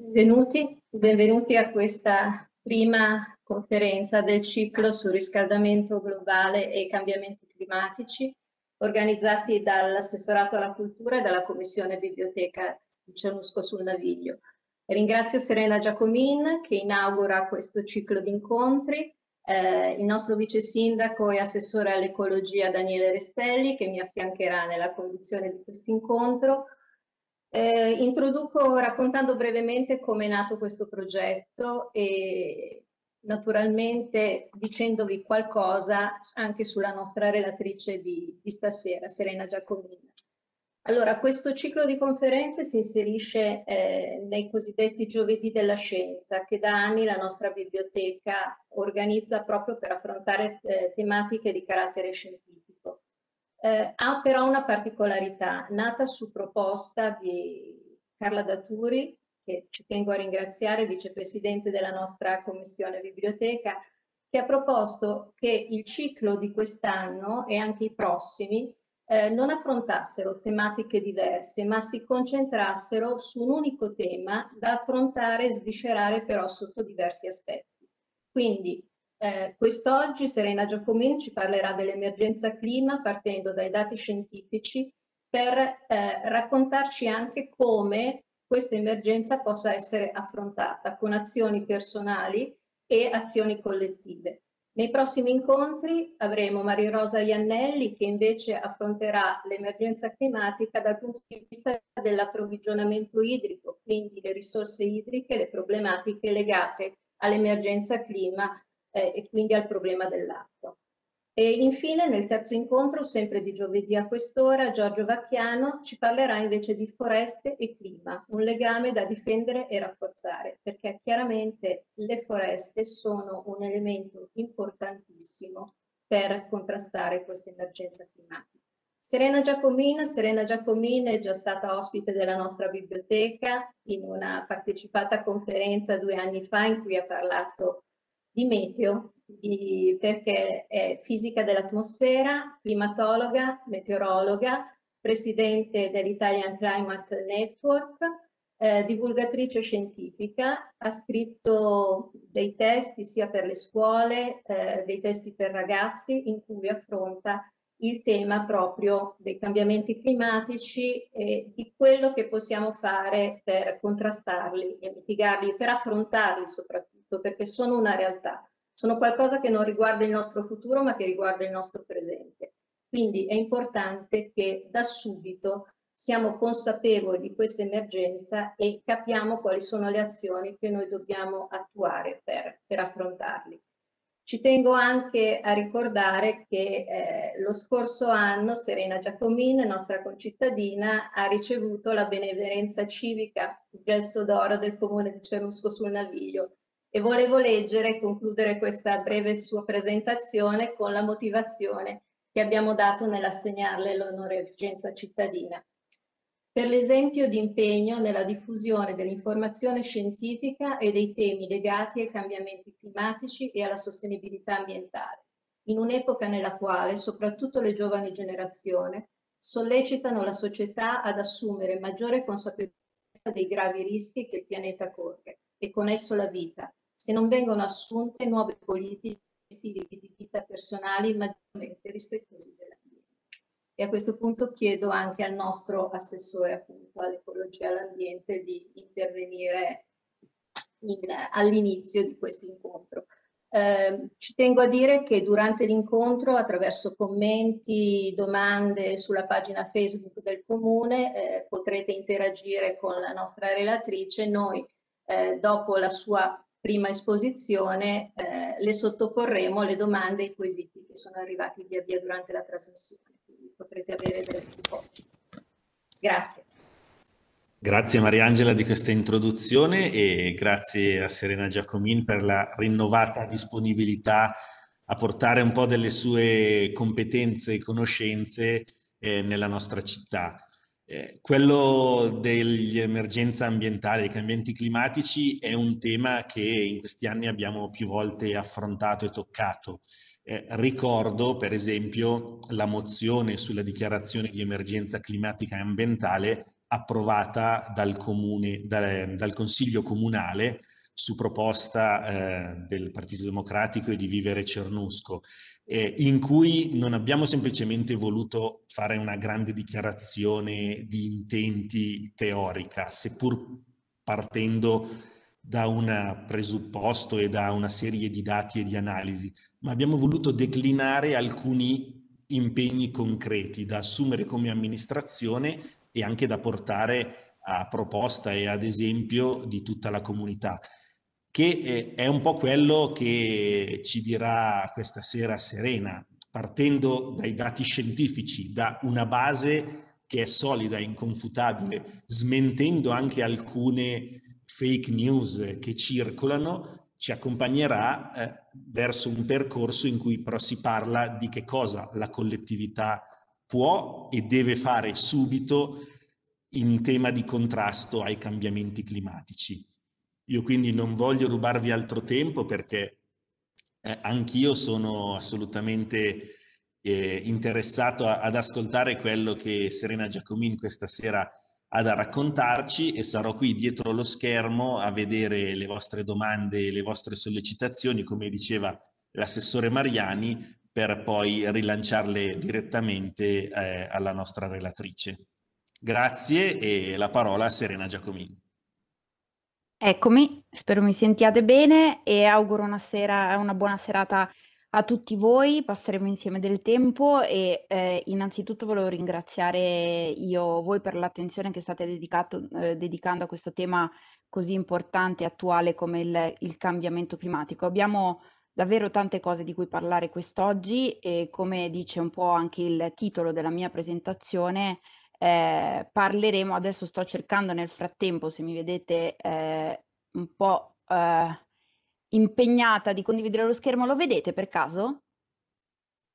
Benvenuti, benvenuti a questa prima conferenza del ciclo sul riscaldamento globale e cambiamenti climatici organizzati dall'assessorato alla cultura e dalla commissione biblioteca di Cianusco sul Naviglio. Ringrazio Serena Giacomin che inaugura questo ciclo di incontri, eh, il nostro vice sindaco e assessore all'ecologia Daniele Restelli che mi affiancherà nella conduzione di questo incontro, eh, introduco raccontando brevemente come è nato questo progetto e naturalmente dicendovi qualcosa anche sulla nostra relatrice di, di stasera, Serena Giacomina. Allora, questo ciclo di conferenze si inserisce eh, nei cosiddetti giovedì della scienza che da anni la nostra biblioteca organizza proprio per affrontare eh, tematiche di carattere scientifico eh, ha però una particolarità, nata su proposta di Carla Daturi, che ci tengo a ringraziare, vicepresidente della nostra commissione biblioteca, che ha proposto che il ciclo di quest'anno e anche i prossimi eh, non affrontassero tematiche diverse, ma si concentrassero su un unico tema da affrontare e sviscerare però sotto diversi aspetti. Quindi eh, quest'oggi Serena Giacomini ci parlerà dell'emergenza clima partendo dai dati scientifici per eh, raccontarci anche come questa emergenza possa essere affrontata con azioni personali e azioni collettive. Nei prossimi incontri avremo Maria Rosa Iannelli che invece affronterà l'emergenza climatica dal punto di vista dell'approvvigionamento idrico, quindi le risorse idriche, le problematiche legate all'emergenza clima eh, e quindi al problema dell'acqua. E infine nel terzo incontro, sempre di giovedì a quest'ora, Giorgio Vacchiano ci parlerà invece di foreste e clima, un legame da difendere e rafforzare, perché chiaramente le foreste sono un elemento importantissimo per contrastare questa emergenza climatica. Serena Giacomin, Serena Giacomin è già stata ospite della nostra biblioteca in una partecipata conferenza due anni fa in cui ha parlato di meteo, di, perché è fisica dell'atmosfera, climatologa, meteorologa, presidente dell'Italian Climate Network, eh, divulgatrice scientifica, ha scritto dei testi sia per le scuole, eh, dei testi per ragazzi in cui affronta il tema proprio dei cambiamenti climatici e di quello che possiamo fare per contrastarli e mitigarli, per affrontarli soprattutto tutto, perché sono una realtà, sono qualcosa che non riguarda il nostro futuro, ma che riguarda il nostro presente. Quindi è importante che da subito siamo consapevoli di questa emergenza e capiamo quali sono le azioni che noi dobbiamo attuare per, per affrontarli. Ci tengo anche a ricordare che eh, lo scorso anno Serena Giacomin, nostra concittadina, ha ricevuto la benemerenza civica Gesso d'Oro del Comune di Cerusco sul Naviglio e volevo leggere e concludere questa breve sua presentazione con la motivazione che abbiamo dato nell'assegnarle l'onore urgenza cittadina. Per l'esempio di impegno nella diffusione dell'informazione scientifica e dei temi legati ai cambiamenti climatici e alla sostenibilità ambientale, in un'epoca nella quale soprattutto le giovani generazioni sollecitano la società ad assumere maggiore consapevolezza dei gravi rischi che il pianeta corre e con esso la vita, se non vengono assunte nuove politiche e stili di vita personali maggiormente rispettosi dell'ambiente. E a questo punto chiedo anche al nostro assessore appunto all'ecologia e all'ambiente di intervenire in, all'inizio di questo incontro. Eh, ci tengo a dire che durante l'incontro, attraverso commenti, domande sulla pagina Facebook del Comune, eh, potrete interagire con la nostra relatrice. Noi, eh, dopo la sua prima esposizione eh, le sottoporremo le domande e i quesiti che sono arrivati via via durante la trasmissione, quindi potrete avere delle risposte. Grazie. Grazie Mariangela di questa introduzione e grazie a Serena Giacomin per la rinnovata disponibilità a portare un po' delle sue competenze e conoscenze eh, nella nostra città. Eh, quello degli emergenza ambientale, dei cambiamenti climatici è un tema che in questi anni abbiamo più volte affrontato e toccato. Eh, ricordo per esempio la mozione sulla dichiarazione di emergenza climatica e ambientale approvata dal, comune, da, dal Consiglio Comunale su proposta eh, del Partito Democratico e di Vivere Cernusco eh, in cui non abbiamo semplicemente voluto fare una grande dichiarazione di intenti teorica, seppur partendo da un presupposto e da una serie di dati e di analisi, ma abbiamo voluto declinare alcuni impegni concreti da assumere come amministrazione e anche da portare a proposta e ad esempio di tutta la comunità che eh, è un po' quello che ci dirà questa sera Serena, partendo dai dati scientifici, da una base che è solida, inconfutabile, smentendo anche alcune fake news che circolano, ci accompagnerà eh, verso un percorso in cui però si parla di che cosa la collettività può e deve fare subito in tema di contrasto ai cambiamenti climatici. Io quindi non voglio rubarvi altro tempo perché eh, anch'io sono assolutamente eh, interessato a, ad ascoltare quello che Serena Giacomin questa sera ha da raccontarci e sarò qui dietro lo schermo a vedere le vostre domande, le vostre sollecitazioni, come diceva l'assessore Mariani, per poi rilanciarle direttamente eh, alla nostra relatrice. Grazie e la parola a Serena Giacomini. Eccomi, spero mi sentiate bene e auguro una, sera, una buona serata a tutti voi, passeremo insieme del tempo e eh, innanzitutto volevo ringraziare io voi per l'attenzione che state eh, dedicando a questo tema così importante e attuale come il, il cambiamento climatico. Abbiamo davvero tante cose di cui parlare quest'oggi e come dice un po' anche il titolo della mia presentazione, eh, parleremo, adesso sto cercando nel frattempo, se mi vedete eh, un po' eh, impegnata di condividere lo schermo, lo vedete per caso?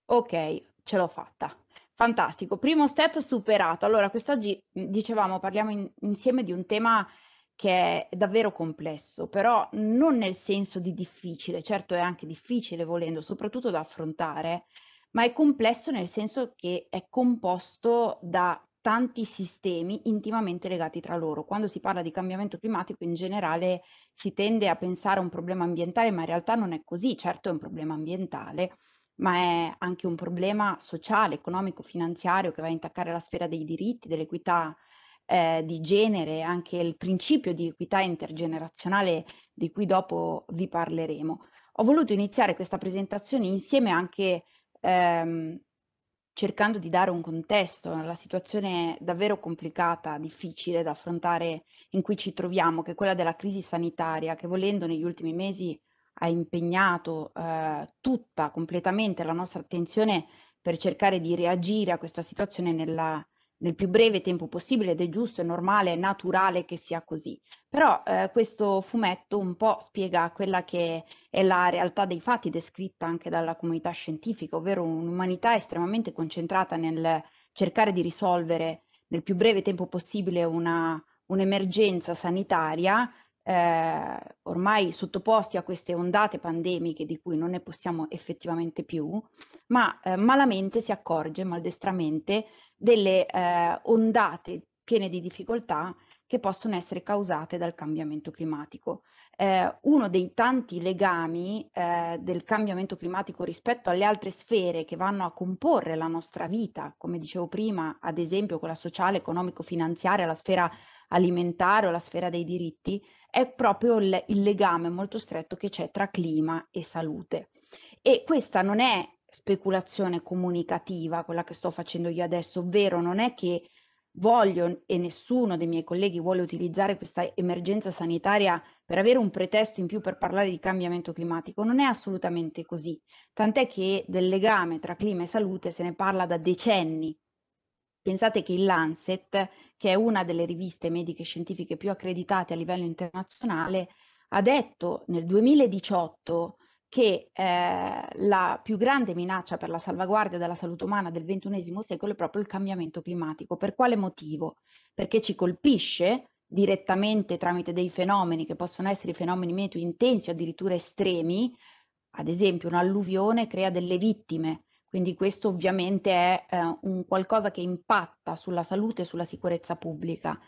Ok, ce l'ho fatta. Fantastico, primo step superato. Allora, quest'oggi dicevamo parliamo in, insieme di un tema che è davvero complesso, però non nel senso di difficile, certo è anche difficile volendo, soprattutto da affrontare, ma è complesso nel senso che è composto da tanti sistemi intimamente legati tra loro. Quando si parla di cambiamento climatico in generale si tende a pensare a un problema ambientale, ma in realtà non è così. Certo è un problema ambientale, ma è anche un problema sociale, economico, finanziario che va a intaccare la sfera dei diritti, dell'equità eh, di genere, anche il principio di equità intergenerazionale di cui dopo vi parleremo. Ho voluto iniziare questa presentazione insieme anche ehm, cercando di dare un contesto alla situazione davvero complicata, difficile da affrontare in cui ci troviamo, che è quella della crisi sanitaria, che volendo negli ultimi mesi ha impegnato eh, tutta completamente la nostra attenzione per cercare di reagire a questa situazione nella, nel più breve tempo possibile ed è giusto, è normale, è naturale che sia così. Però eh, questo fumetto un po' spiega quella che è la realtà dei fatti descritta anche dalla comunità scientifica, ovvero un'umanità estremamente concentrata nel cercare di risolvere nel più breve tempo possibile una, un'emergenza sanitaria, eh, ormai sottoposti a queste ondate pandemiche di cui non ne possiamo effettivamente più, ma eh, malamente si accorge, maldestramente, delle eh, ondate piene di difficoltà che possono essere causate dal cambiamento climatico. Eh, uno dei tanti legami eh, del cambiamento climatico rispetto alle altre sfere che vanno a comporre la nostra vita, come dicevo prima, ad esempio quella sociale, economico-finanziaria, la sfera alimentare o la sfera dei diritti, è proprio il, il legame molto stretto che c'è tra clima e salute. E questa non è speculazione comunicativa, quella che sto facendo io adesso, ovvero non è che voglio e nessuno dei miei colleghi vuole utilizzare questa emergenza sanitaria per avere un pretesto in più per parlare di cambiamento climatico, non è assolutamente così, tant'è che del legame tra clima e salute se ne parla da decenni. Pensate che il Lancet, che è una delle riviste mediche scientifiche più accreditate a livello internazionale, ha detto nel 2018 che eh, la più grande minaccia per la salvaguardia della salute umana del XXI secolo è proprio il cambiamento climatico. Per quale motivo? Perché ci colpisce direttamente tramite dei fenomeni che possono essere fenomeni medio intensi o addirittura estremi, ad esempio un'alluvione crea delle vittime, quindi questo ovviamente è eh, un qualcosa che impatta sulla salute e sulla sicurezza pubblica,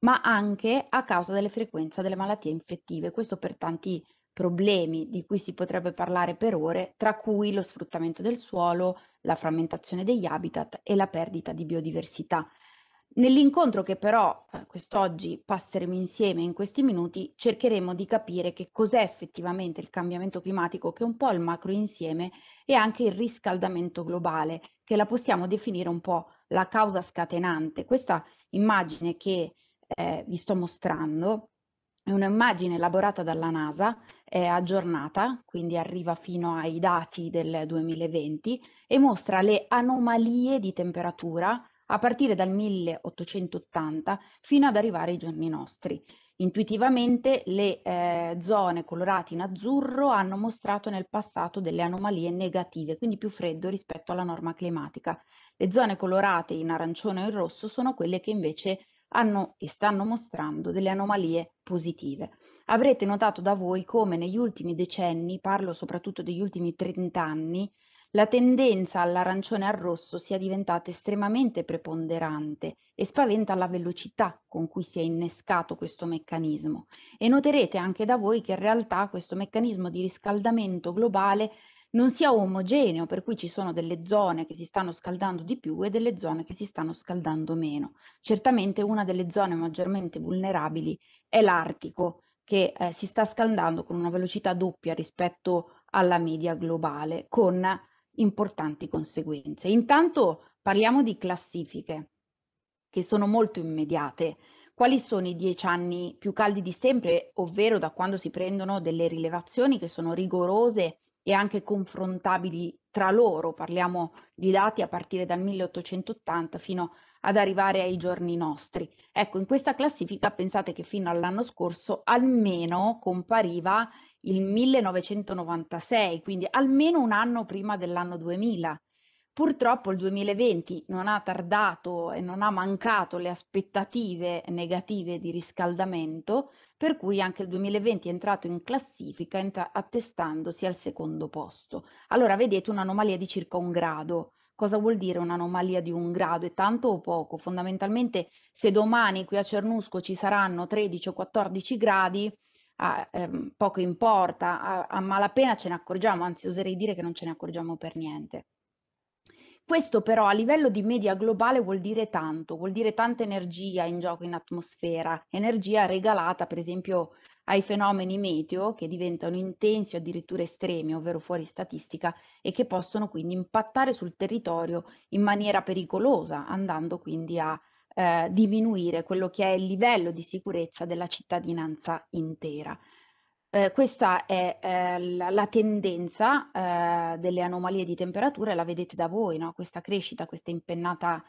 ma anche a causa delle frequenze delle malattie infettive, questo per tanti motivi problemi di cui si potrebbe parlare per ore, tra cui lo sfruttamento del suolo, la frammentazione degli habitat e la perdita di biodiversità. Nell'incontro che però eh, quest'oggi passeremo insieme in questi minuti cercheremo di capire che cos'è effettivamente il cambiamento climatico che è un po' il macro insieme e anche il riscaldamento globale che la possiamo definire un po' la causa scatenante. Questa immagine che eh, vi sto mostrando è un'immagine elaborata dalla NASA è aggiornata, quindi arriva fino ai dati del 2020 e mostra le anomalie di temperatura a partire dal 1880 fino ad arrivare ai giorni nostri. Intuitivamente le eh, zone colorate in azzurro hanno mostrato nel passato delle anomalie negative, quindi più freddo rispetto alla norma climatica. Le zone colorate in arancione e in rosso sono quelle che invece hanno e stanno mostrando delle anomalie positive avrete notato da voi come negli ultimi decenni, parlo soprattutto degli ultimi 30 anni, la tendenza all'arancione al rosso sia diventata estremamente preponderante e spaventa la velocità con cui si è innescato questo meccanismo. E noterete anche da voi che in realtà questo meccanismo di riscaldamento globale non sia omogeneo, per cui ci sono delle zone che si stanno scaldando di più e delle zone che si stanno scaldando meno. Certamente una delle zone maggiormente vulnerabili è l'Artico, che eh, si sta scaldando con una velocità doppia rispetto alla media globale, con importanti conseguenze. Intanto parliamo di classifiche, che sono molto immediate. Quali sono i dieci anni più caldi di sempre, ovvero da quando si prendono delle rilevazioni che sono rigorose e anche confrontabili tra loro? Parliamo di dati a partire dal 1880 fino ad arrivare ai giorni nostri. Ecco, in questa classifica pensate che fino all'anno scorso almeno compariva il 1996, quindi almeno un anno prima dell'anno 2000. Purtroppo il 2020 non ha tardato e non ha mancato le aspettative negative di riscaldamento, per cui anche il 2020 è entrato in classifica attestandosi al secondo posto. Allora vedete un'anomalia di circa un grado. Cosa vuol dire un'anomalia di un grado? È tanto o poco? Fondamentalmente, se domani qui a Cernusco ci saranno 13 o 14 gradi, a, ah, ehm, poco importa, a, a malapena ce ne accorgiamo, anzi oserei dire che non ce ne accorgiamo per niente. Questo però a livello di media globale vuol dire tanto, vuol dire tanta energia in gioco in atmosfera, energia regalata per esempio ai fenomeni meteo che diventano intensi o addirittura estremi, ovvero fuori statistica, e che possono quindi impattare sul territorio in maniera pericolosa, andando quindi a eh, diminuire quello che è il livello di sicurezza della cittadinanza intera. Eh, questa è eh, la, la, tendenza eh, delle anomalie di temperatura, la vedete da voi, no? questa crescita, questa impennata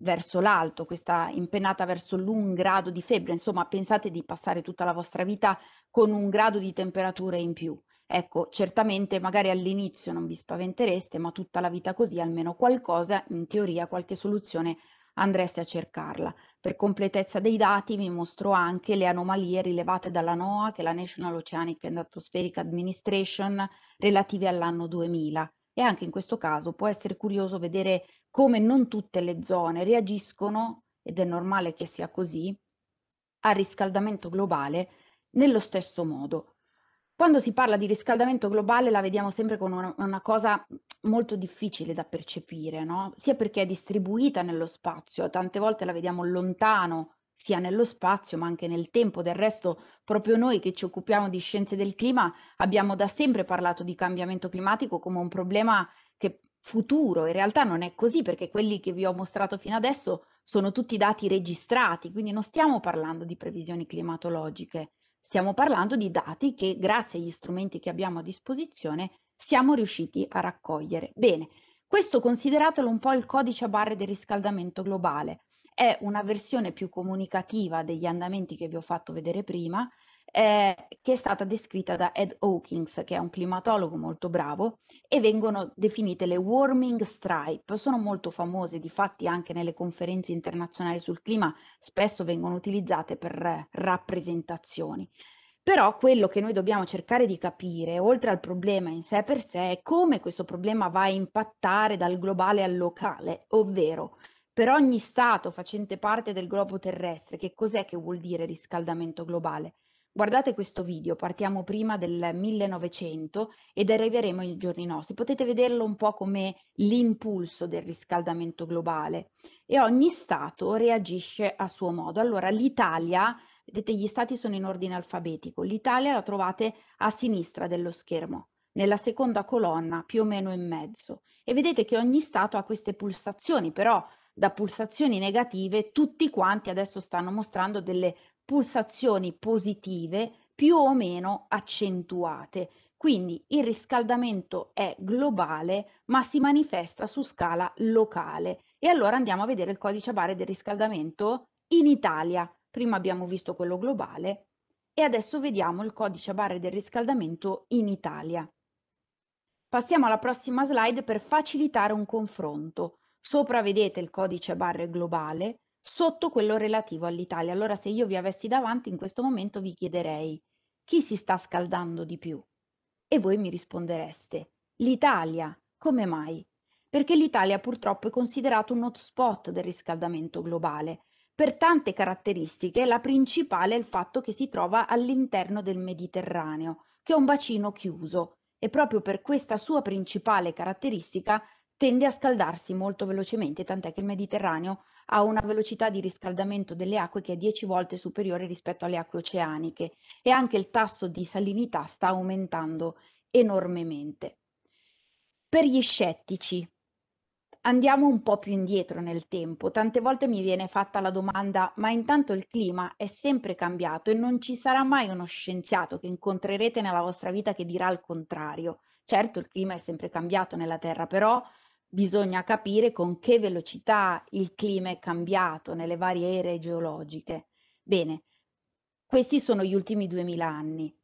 verso l'alto, questa impennata verso l'1 grado di febbre, insomma pensate di passare tutta la vostra vita con un grado di temperature in più. Ecco, certamente magari all'inizio non vi spaventereste, ma tutta la vita così almeno qualcosa, in teoria qualche soluzione andreste a cercarla. Per completezza dei dati vi mostro anche le anomalie rilevate dalla NOAA, che è la National Oceanic and Atmospheric Administration, relative all'anno 2000. E anche in questo caso può essere curioso vedere come non tutte le zone reagiscono, ed è normale che sia così, al riscaldamento globale nello stesso modo. Quando si parla di riscaldamento globale la vediamo sempre come una, una, cosa molto difficile da percepire, no? sia perché è distribuita nello spazio, tante volte la vediamo lontano sia nello spazio ma anche nel tempo. Del resto proprio noi che ci occupiamo di scienze del clima abbiamo da sempre parlato di cambiamento climatico come un problema futuro. In realtà non è così perché quelli che vi ho mostrato fino adesso sono tutti dati registrati, quindi non stiamo parlando di previsioni climatologiche, stiamo parlando di dati che grazie agli strumenti che abbiamo a disposizione siamo riusciti a raccogliere. Bene, questo consideratelo un po' il codice a barre del riscaldamento globale. È una versione più comunicativa degli andamenti che vi ho fatto vedere prima, eh, che è stata descritta da Ed Hawkins, che è un climatologo molto bravo, e vengono definite le warming stripe. Sono molto famose, difatti anche nelle conferenze internazionali sul clima spesso vengono utilizzate per rappresentazioni. Però quello che noi dobbiamo cercare di capire, oltre al problema in sé per sé, è come questo problema va a impattare dal globale al locale, ovvero per ogni Stato facente parte del globo terrestre, che cos'è che vuol dire riscaldamento globale? Guardate questo video, partiamo prima del 1900 ed arriveremo ai giorni nostri. Potete vederlo un po' come l'impulso del riscaldamento globale e ogni Stato reagisce a suo modo. Allora l'Italia, vedete gli Stati sono in ordine alfabetico, l'Italia la trovate a sinistra dello schermo, nella seconda colonna più o meno in mezzo e vedete che ogni Stato ha queste pulsazioni, però da pulsazioni negative tutti quanti adesso stanno mostrando delle pulsazioni positive più o meno accentuate. Quindi il riscaldamento è globale ma si manifesta su scala locale. E allora andiamo a vedere il codice a barre del riscaldamento in Italia. Prima abbiamo visto quello globale e adesso vediamo il codice a barre del riscaldamento in Italia. Passiamo alla prossima slide per facilitare un confronto. Sopra vedete il codice a barre globale, sotto quello relativo all'Italia. Allora se io vi avessi davanti in questo momento vi chiederei chi si sta scaldando di più? E voi mi rispondereste l'Italia. Come mai? Perché l'Italia purtroppo è considerato un hotspot del riscaldamento globale. Per tante caratteristiche la principale è il fatto che si trova all'interno del Mediterraneo, che è un bacino chiuso e proprio per questa sua principale caratteristica tende a scaldarsi molto velocemente, tant'è che il Mediterraneo ha una velocità di riscaldamento delle acque che è 10 volte superiore rispetto alle acque oceaniche e anche il tasso di salinità sta aumentando enormemente. Per gli scettici, andiamo un po' più indietro nel tempo. Tante volte mi viene fatta la domanda, ma intanto il clima è sempre cambiato e non ci sarà mai uno scienziato che incontrerete nella vostra vita che dirà il contrario. Certo, il clima è sempre cambiato nella Terra, però bisogna capire con che velocità il clima è cambiato nelle varie ere geologiche. Bene, questi sono gli ultimi 2000 anni.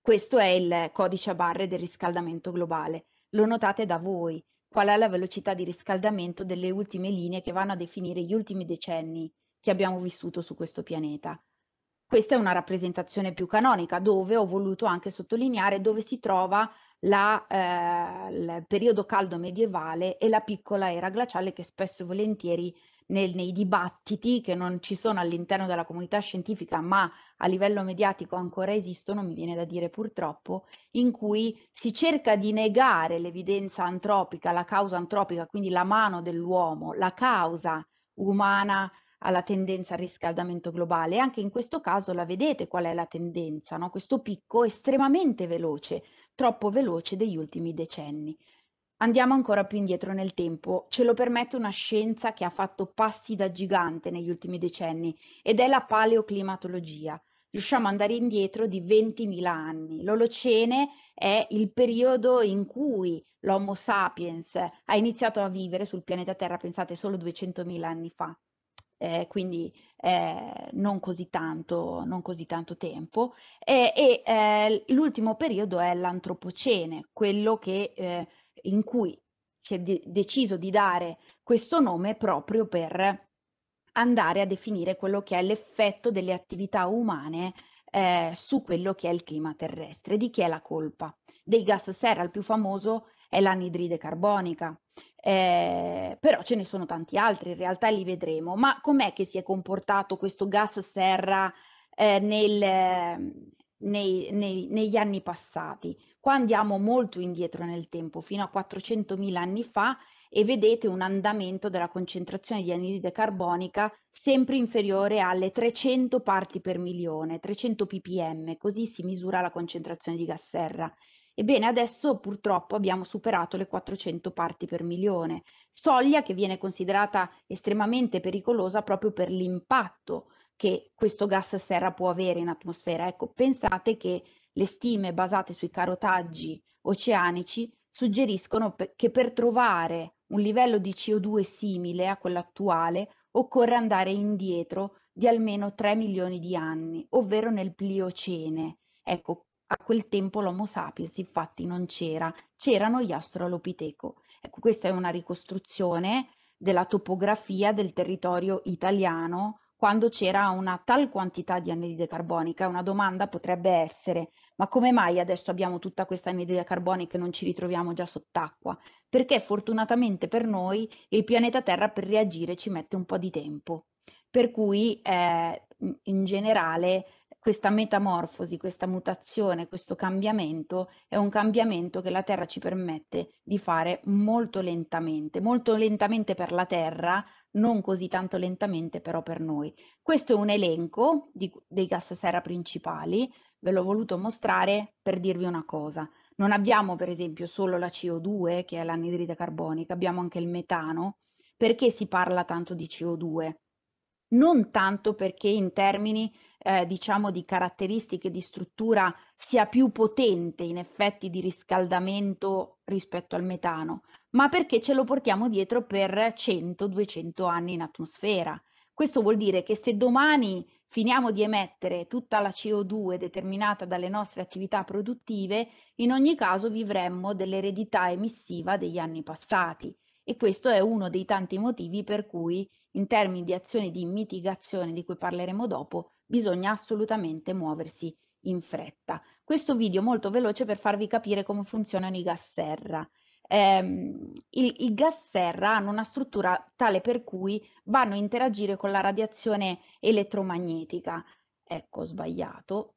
Questo è il codice a barre del riscaldamento globale. Lo notate da voi, qual è la velocità di riscaldamento delle ultime linee che vanno a definire gli ultimi decenni che abbiamo vissuto su questo pianeta. Questa è una rappresentazione più canonica dove ho voluto anche sottolineare dove si trova la, eh, il periodo caldo medievale e la piccola era glaciale che spesso e volentieri nel, nei dibattiti che non ci sono all'interno della comunità scientifica ma a livello mediatico ancora esistono, mi viene da dire purtroppo, in cui si cerca di negare l'evidenza antropica, la causa antropica, quindi la mano dell'uomo, la causa umana alla tendenza al riscaldamento globale. Anche in questo caso la vedete qual è la tendenza, no? questo picco estremamente veloce troppo veloce degli ultimi decenni. Andiamo ancora più indietro nel tempo, ce lo permette una scienza che ha fatto passi da gigante negli ultimi decenni ed è la paleoclimatologia. Riusciamo ad andare indietro di 20.000 anni. L'Olocene è il periodo in cui l'Homo sapiens ha iniziato a vivere sul pianeta Terra, pensate solo 200.000 anni fa eh, quindi eh, non, così tanto, non, così tanto, tempo. Eh, e eh, l'ultimo periodo è l'antropocene, quello che, eh, in cui si è de deciso di dare questo nome proprio per andare a definire quello che è l'effetto delle attività umane eh, su quello che è il clima terrestre. Di chi è la colpa? Dei gas serra, il più famoso è l'anidride carbonica, eh, però ce ne sono tanti altri, in realtà li vedremo. Ma com'è che si è comportato questo gas serra eh, nel, ehm, nei, nei, negli anni passati? Qua andiamo molto indietro nel tempo, fino a 400.000 anni fa, e vedete un andamento della concentrazione di anidride carbonica sempre inferiore alle 300 parti per milione, 300 ppm, così si misura la concentrazione di gas serra. Ebbene, adesso purtroppo abbiamo superato le 400 parti per milione, soglia che viene considerata estremamente pericolosa proprio per l'impatto che questo gas serra può avere in atmosfera. Ecco, pensate che le stime basate sui carotaggi oceanici suggeriscono che per trovare un livello di CO2 simile a quello attuale occorre andare indietro di almeno 3 milioni di anni, ovvero nel Pliocene. Ecco, a quel tempo l'Homo sapiens infatti non c'era, c'erano gli Australopiteco. Ecco, questa è una ricostruzione della topografia del territorio italiano quando c'era una tal quantità di anidride carbonica. Una domanda potrebbe essere, ma come mai adesso abbiamo tutta questa anidride carbonica e non ci ritroviamo già sott'acqua? Perché fortunatamente per noi il pianeta Terra per reagire ci mette un po' di tempo. Per cui eh, in generale questa metamorfosi, questa mutazione, questo cambiamento è un cambiamento che la Terra ci permette di fare molto lentamente, molto lentamente per la Terra, non così tanto lentamente però per noi. Questo è un elenco di, dei gas serra principali, ve l'ho voluto mostrare per dirvi una cosa. Non abbiamo per esempio solo la CO2 che è l'anidride carbonica, abbiamo anche il metano. Perché si parla tanto di CO2? Non tanto perché in termini eh, diciamo di caratteristiche di struttura sia più potente in effetti di riscaldamento rispetto al metano, ma perché ce lo portiamo dietro per 100-200 anni in atmosfera. Questo vuol dire che se domani finiamo di emettere tutta la CO2 determinata dalle nostre attività produttive, in ogni caso vivremmo dell'eredità emissiva degli anni passati e questo è uno dei tanti motivi per cui in termini di azioni di mitigazione di cui parleremo dopo bisogna assolutamente muoversi in fretta. Questo video molto veloce per farvi capire come funzionano i gas serra. Ehm, I, i gas serra hanno una struttura tale per cui vanno a interagire con la radiazione elettromagnetica. Ecco, ho sbagliato.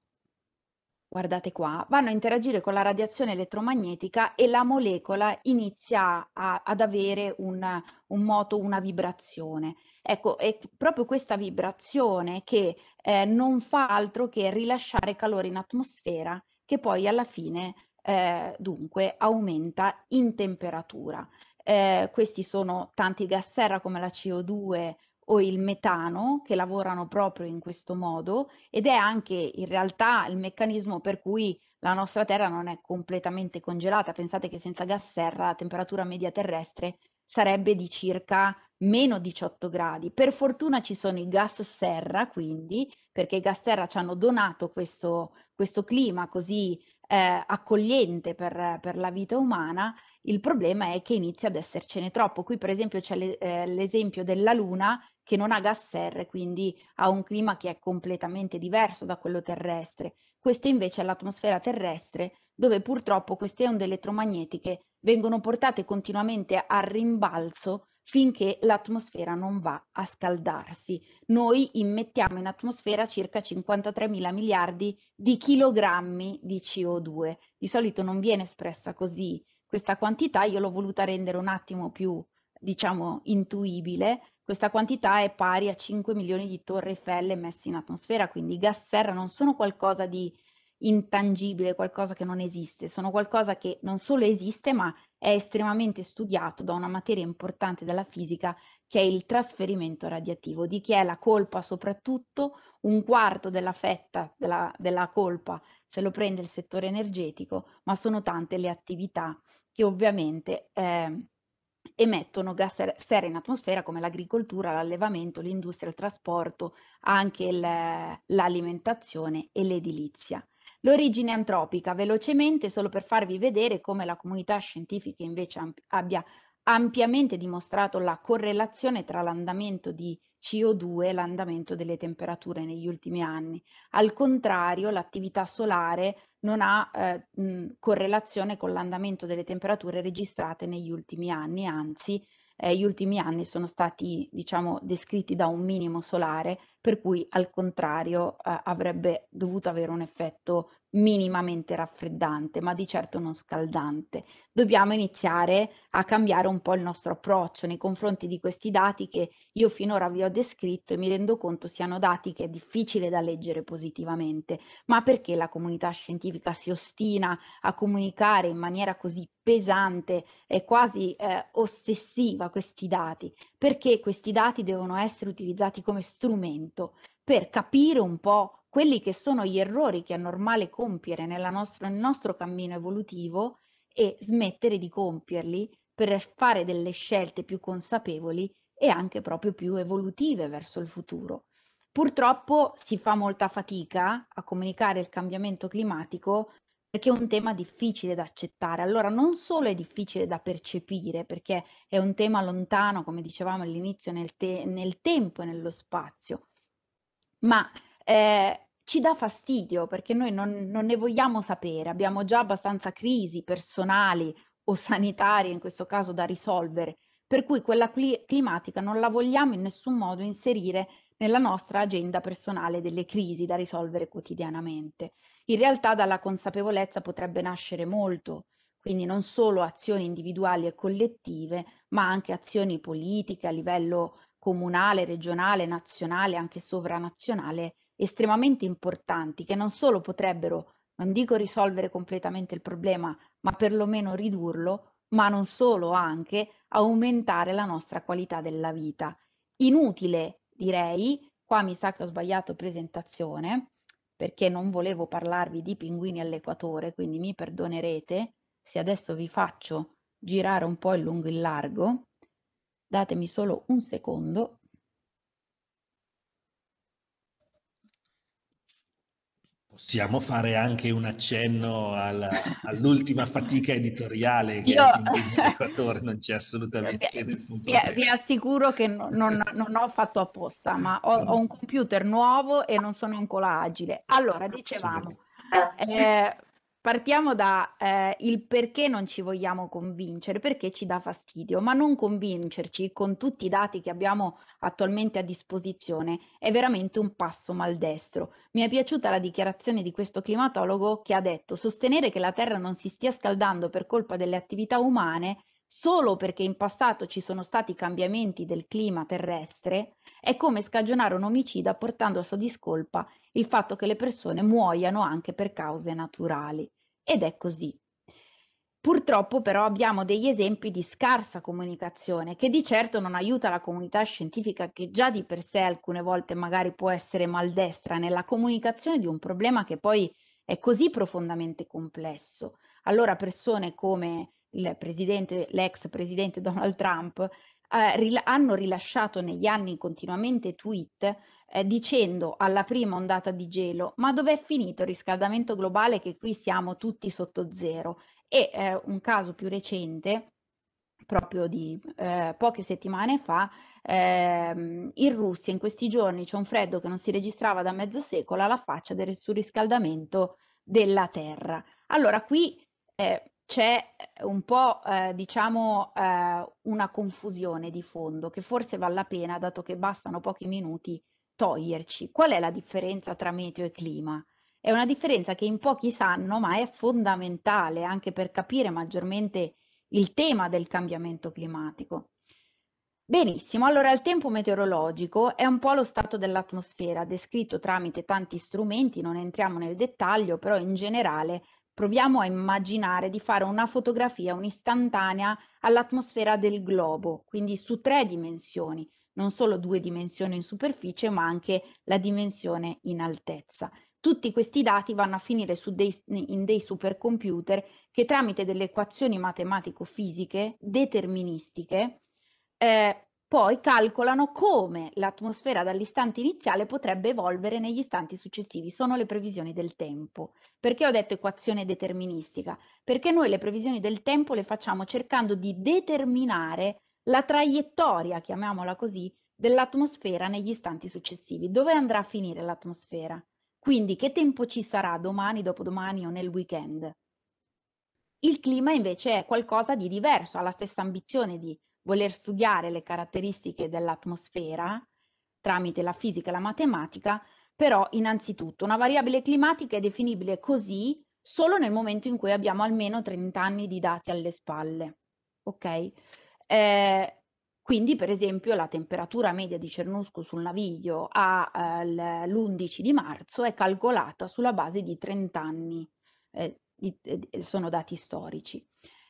Guardate qua, vanno a interagire con la radiazione elettromagnetica e la molecola inizia a, ad avere un, un moto, una vibrazione. Ecco, è proprio questa vibrazione che eh, non fa altro che rilasciare calore in atmosfera che poi alla fine eh, dunque aumenta in temperatura. Eh, questi sono tanti gas serra come la CO2 o il metano che lavorano proprio in questo modo ed è anche in realtà il meccanismo per cui la nostra Terra non è completamente congelata. Pensate che senza gas serra la temperatura media terrestre sarebbe di circa meno 18 gradi. Per fortuna ci sono i gas serra, quindi, perché i gas serra ci hanno donato questo, questo clima così eh, accogliente per, per, la vita umana, il problema è che inizia ad essercene troppo. Qui per esempio c'è le, eh, l'esempio della Luna che non ha gas serra, quindi ha un clima che è completamente diverso da quello terrestre. Questo invece è l'atmosfera terrestre dove purtroppo queste onde elettromagnetiche vengono portate continuamente al rimbalzo finché l'atmosfera non va a scaldarsi. Noi immettiamo in atmosfera circa 53 mila miliardi di chilogrammi di CO2. Di solito non viene espressa così questa quantità, io l'ho voluta rendere un attimo più, diciamo, intuibile. Questa quantità è pari a 5 milioni di torre felle emesse in atmosfera, quindi i gas serra non sono qualcosa di intangibile, qualcosa che non esiste, sono qualcosa che non solo esiste ma è estremamente studiato da una materia importante della fisica che è il trasferimento radiativo, di chi è la colpa soprattutto, un quarto della fetta della, della colpa se lo prende il settore energetico, ma sono tante le attività che ovviamente eh, emettono gas serra in atmosfera come l'agricoltura, l'allevamento, l'industria, il trasporto, anche l'alimentazione e l'edilizia. L'origine antropica, velocemente, solo per farvi vedere come la comunità scientifica invece amp- abbia ampiamente dimostrato la correlazione tra l'andamento di CO2 e l'andamento delle temperature negli ultimi anni. Al contrario, l'attività solare non ha eh, mh, correlazione con l'andamento delle temperature registrate negli ultimi anni, anzi eh, gli ultimi anni sono stati diciamo, descritti da un minimo solare, per cui al contrario eh, avrebbe dovuto avere un effetto minimamente raffreddante, ma di certo non scaldante. Dobbiamo iniziare a cambiare un po' il nostro approccio nei confronti di questi dati che io finora vi ho descritto e mi rendo conto siano dati che è difficile da leggere positivamente. Ma perché la comunità scientifica si ostina a comunicare in maniera così pesante e quasi eh, ossessiva questi dati? Perché questi dati devono essere utilizzati come strumento per capire un po' quelli che sono gli errori che è normale compiere nostro, nel nostro cammino evolutivo e smettere di compierli per fare delle scelte più consapevoli e anche proprio più evolutive verso il futuro. Purtroppo si fa molta fatica a comunicare il cambiamento climatico perché è un tema difficile da accettare. Allora non solo è difficile da percepire perché è un tema lontano, come dicevamo all'inizio, nel, te- nel tempo e nello spazio, ma eh, ci dà fastidio perché noi non, non ne vogliamo sapere, abbiamo già abbastanza crisi personali o sanitarie in questo caso da risolvere, per cui quella cli- climatica non la vogliamo in nessun modo inserire nella nostra agenda personale delle crisi da risolvere quotidianamente. In realtà dalla consapevolezza potrebbe nascere molto, quindi non solo azioni individuali e collettive, ma anche azioni politiche a livello comunale, regionale, nazionale, anche sovranazionale estremamente importanti che non solo potrebbero, non dico risolvere completamente il problema, ma perlomeno ridurlo, ma non solo anche aumentare la nostra qualità della vita. Inutile, direi, qua mi sa che ho sbagliato presentazione, perché non volevo parlarvi di pinguini all'equatore, quindi mi perdonerete se adesso vi faccio girare un po' in lungo e in largo. Datemi solo un secondo possiamo fare anche un accenno alla, all'ultima fatica editoriale che Io... è non c'è assolutamente vi, nessun problema. Vi, assicuro che no, non, non, ho fatto apposta, ma ho, ah. ho, un computer nuovo e non sono ancora agile. Allora, dicevamo, eh, Partiamo da eh, il perché non ci vogliamo convincere, perché ci dà fastidio, ma non convincerci con tutti i dati che abbiamo attualmente a disposizione è veramente un passo maldestro. Mi è piaciuta la dichiarazione di questo climatologo che ha detto sostenere che la Terra non si stia scaldando per colpa delle attività umane solo perché in passato ci sono stati cambiamenti del clima terrestre, è come scagionare un omicida portando a sua discolpa il fatto che le persone muoiano anche per cause naturali. Ed è così. Purtroppo però abbiamo degli esempi di scarsa comunicazione che di certo non aiuta la comunità scientifica che già di per sé alcune volte magari può essere maldestra nella comunicazione di un problema che poi è così profondamente complesso. Allora persone come il presidente, l'ex presidente Donald Trump eh, ril- hanno rilasciato negli anni continuamente tweet eh, dicendo alla prima ondata di gelo ma dov'è finito il riscaldamento globale che qui siamo tutti sotto zero e eh, un caso più recente proprio di eh, poche settimane fa ehm, in Russia in questi giorni c'è un freddo che non si registrava da mezzo secolo alla faccia del surriscaldamento della terra allora qui eh, c'è eh, un po', eh, diciamo, eh, una confusione di fondo che forse vale la pena, dato che bastano pochi minuti, toglierci. Qual è la differenza tra meteo e clima? È una differenza che in pochi sanno, ma è fondamentale anche per capire maggiormente il tema del cambiamento climatico. Benissimo, allora il tempo meteorologico è un po' lo stato dell'atmosfera descritto tramite tanti strumenti, non entriamo nel dettaglio, però in generale Proviamo a immaginare di fare una fotografia un'istantanea all'atmosfera del globo, quindi su tre dimensioni, non solo due dimensioni in superficie, ma anche la dimensione in altezza. Tutti questi dati vanno a finire dei, in dei supercomputer che tramite delle equazioni matematico-fisiche deterministiche eh, poi calcolano come l'atmosfera dall'istante iniziale potrebbe evolvere negli istanti successivi. Sono le previsioni del tempo. Perché ho detto equazione deterministica? Perché noi le previsioni del tempo le facciamo cercando di determinare la traiettoria, chiamiamola così, dell'atmosfera negli istanti successivi. Dove andrà a finire l'atmosfera? Quindi che tempo ci sarà domani, dopodomani o nel weekend? Il clima invece è qualcosa di diverso, ha la stessa ambizione di voler studiare le caratteristiche dell'atmosfera tramite la fisica e la matematica, però innanzitutto una variabile climatica è definibile così solo nel momento in cui abbiamo almeno 30 anni di dati alle spalle. Ok? Eh, quindi, per esempio, la temperatura media di Cernusco sul Naviglio eh, l'11 di marzo è calcolata sulla base di 30 anni, eh, eh, di, sono dati storici.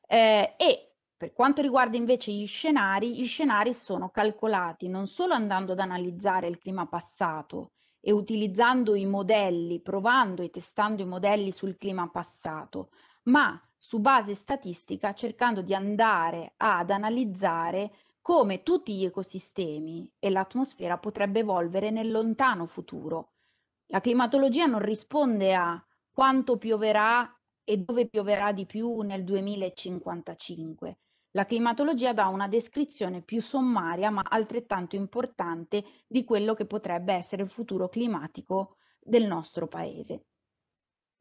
Eh, e per quanto riguarda invece gli scenari, gli scenari sono calcolati non solo andando ad analizzare il clima passato e utilizzando i modelli, provando e testando i modelli sul clima passato, ma su base statistica cercando di andare ad analizzare come tutti gli ecosistemi e l'atmosfera potrebbe evolvere nel lontano futuro. La climatologia non risponde a quanto pioverà e dove pioverà di più nel 2055, la climatologia dà una descrizione più sommaria ma altrettanto importante di quello che potrebbe essere il futuro climatico del nostro paese.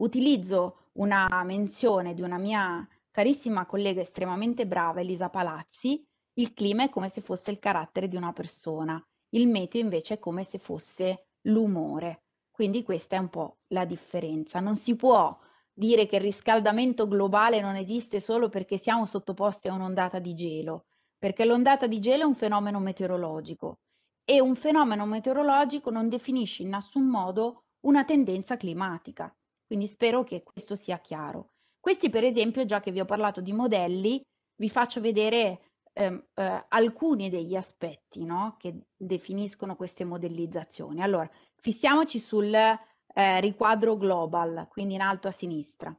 Utilizzo una menzione di una mia carissima collega estremamente brava, Elisa Palazzi, il clima è come se fosse il carattere di una persona, il meteo invece è come se fosse l'umore. Quindi questa è un po' la differenza. Non si può dire che il riscaldamento globale non esiste solo perché siamo sottoposti a un'ondata di gelo, perché l'ondata di gelo è un fenomeno meteorologico e un fenomeno meteorologico non definisce in nessun modo una tendenza climatica. Quindi spero che questo sia chiaro. Questi per esempio, già che vi ho parlato di modelli, vi faccio vedere ehm, eh, alcuni degli aspetti no? che definiscono queste modellizzazioni. Allora, fissiamoci sul eh, riquadro global, quindi in alto a sinistra.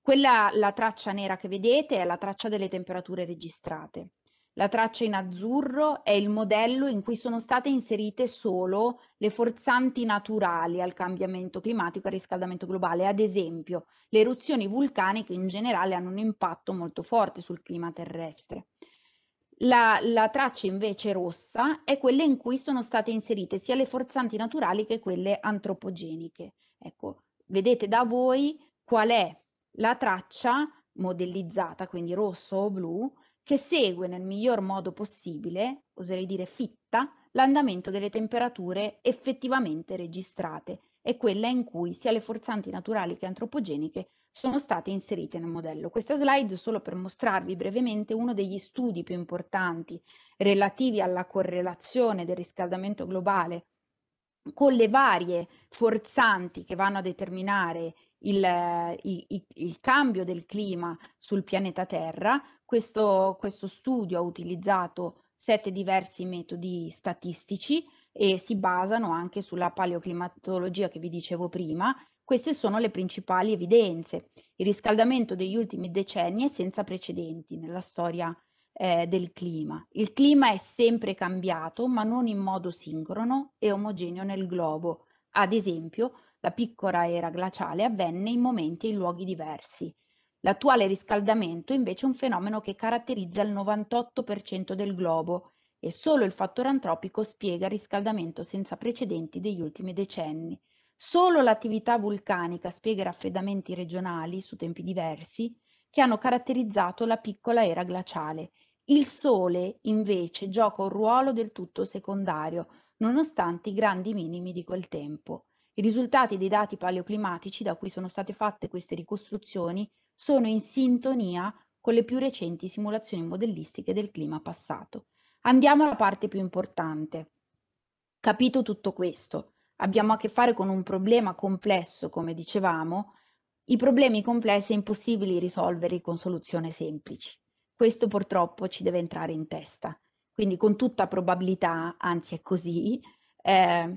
Quella, la traccia nera che vedete è la traccia delle temperature registrate. La traccia in azzurro è il modello in cui sono state inserite solo le forzanti naturali al cambiamento climatico e al riscaldamento globale. Ad esempio, le eruzioni vulcaniche in generale hanno un impatto molto forte sul clima terrestre. La, la, traccia invece rossa è quella in cui sono state inserite sia le forzanti naturali che quelle antropogeniche. Ecco, vedete da voi qual è la traccia modellizzata, quindi rosso o blu, che segue nel miglior modo possibile, oserei dire fitta, l'andamento delle temperature effettivamente registrate e quella in cui sia le forzanti naturali che antropogeniche sono state inserite nel modello. Questa slide solo per mostrarvi brevemente uno degli studi più importanti relativi alla correlazione del riscaldamento globale con le varie forzanti che vanno a determinare il, il, il cambio del clima sul pianeta Terra. Questo, questo studio ha utilizzato sette diversi metodi statistici e si basano anche sulla paleoclimatologia che vi dicevo prima queste sono le principali evidenze. Il riscaldamento degli ultimi decenni è senza precedenti nella storia eh, del clima. Il clima è sempre cambiato, ma non in modo sincrono e omogeneo nel globo. Ad esempio, la piccola era glaciale avvenne in momenti e in luoghi diversi. L'attuale riscaldamento invece è un fenomeno che caratterizza il 98% del globo e solo il fattore antropico spiega il riscaldamento senza precedenti degli ultimi decenni. Solo l'attività vulcanica spiega raffreddamenti regionali su tempi diversi che hanno caratterizzato la piccola era glaciale. Il Sole invece gioca un ruolo del tutto secondario, nonostante i grandi minimi di quel tempo. I risultati dei dati paleoclimatici da cui sono state fatte queste ricostruzioni sono in sintonia con le più recenti simulazioni modellistiche del clima passato. Andiamo alla parte più importante. Capito tutto questo, abbiamo a che fare con un problema complesso, come dicevamo, i problemi complessi è impossibile risolverli con soluzioni semplici. Questo purtroppo ci deve entrare in testa. Quindi con tutta probabilità, anzi è così, eh,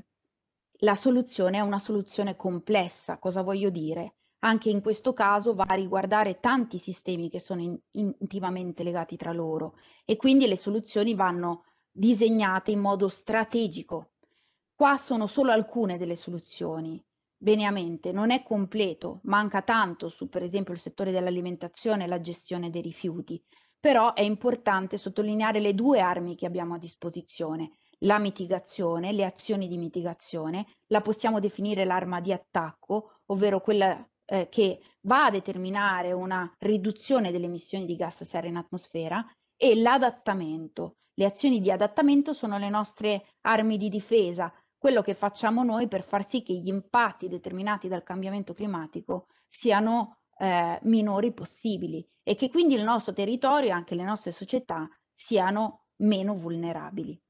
la soluzione è una soluzione complessa. Cosa voglio dire? Anche in questo caso va a riguardare tanti sistemi che sono in, in, intimamente legati tra loro e quindi le soluzioni vanno disegnate in modo strategico Qua sono solo alcune delle soluzioni. Beniamente, non è completo, manca tanto su per esempio il settore dell'alimentazione e la gestione dei rifiuti, però è importante sottolineare le due armi che abbiamo a disposizione, la mitigazione, le azioni di mitigazione, la possiamo definire l'arma di attacco, ovvero quella eh, che va a determinare una riduzione delle emissioni di gas serra in atmosfera, e l'adattamento. Le azioni di adattamento sono le nostre armi di difesa, quello che facciamo noi per far sì che gli impatti determinati dal cambiamento climatico siano eh, minori possibili e che quindi il nostro territorio e anche le nostre società siano meno vulnerabili.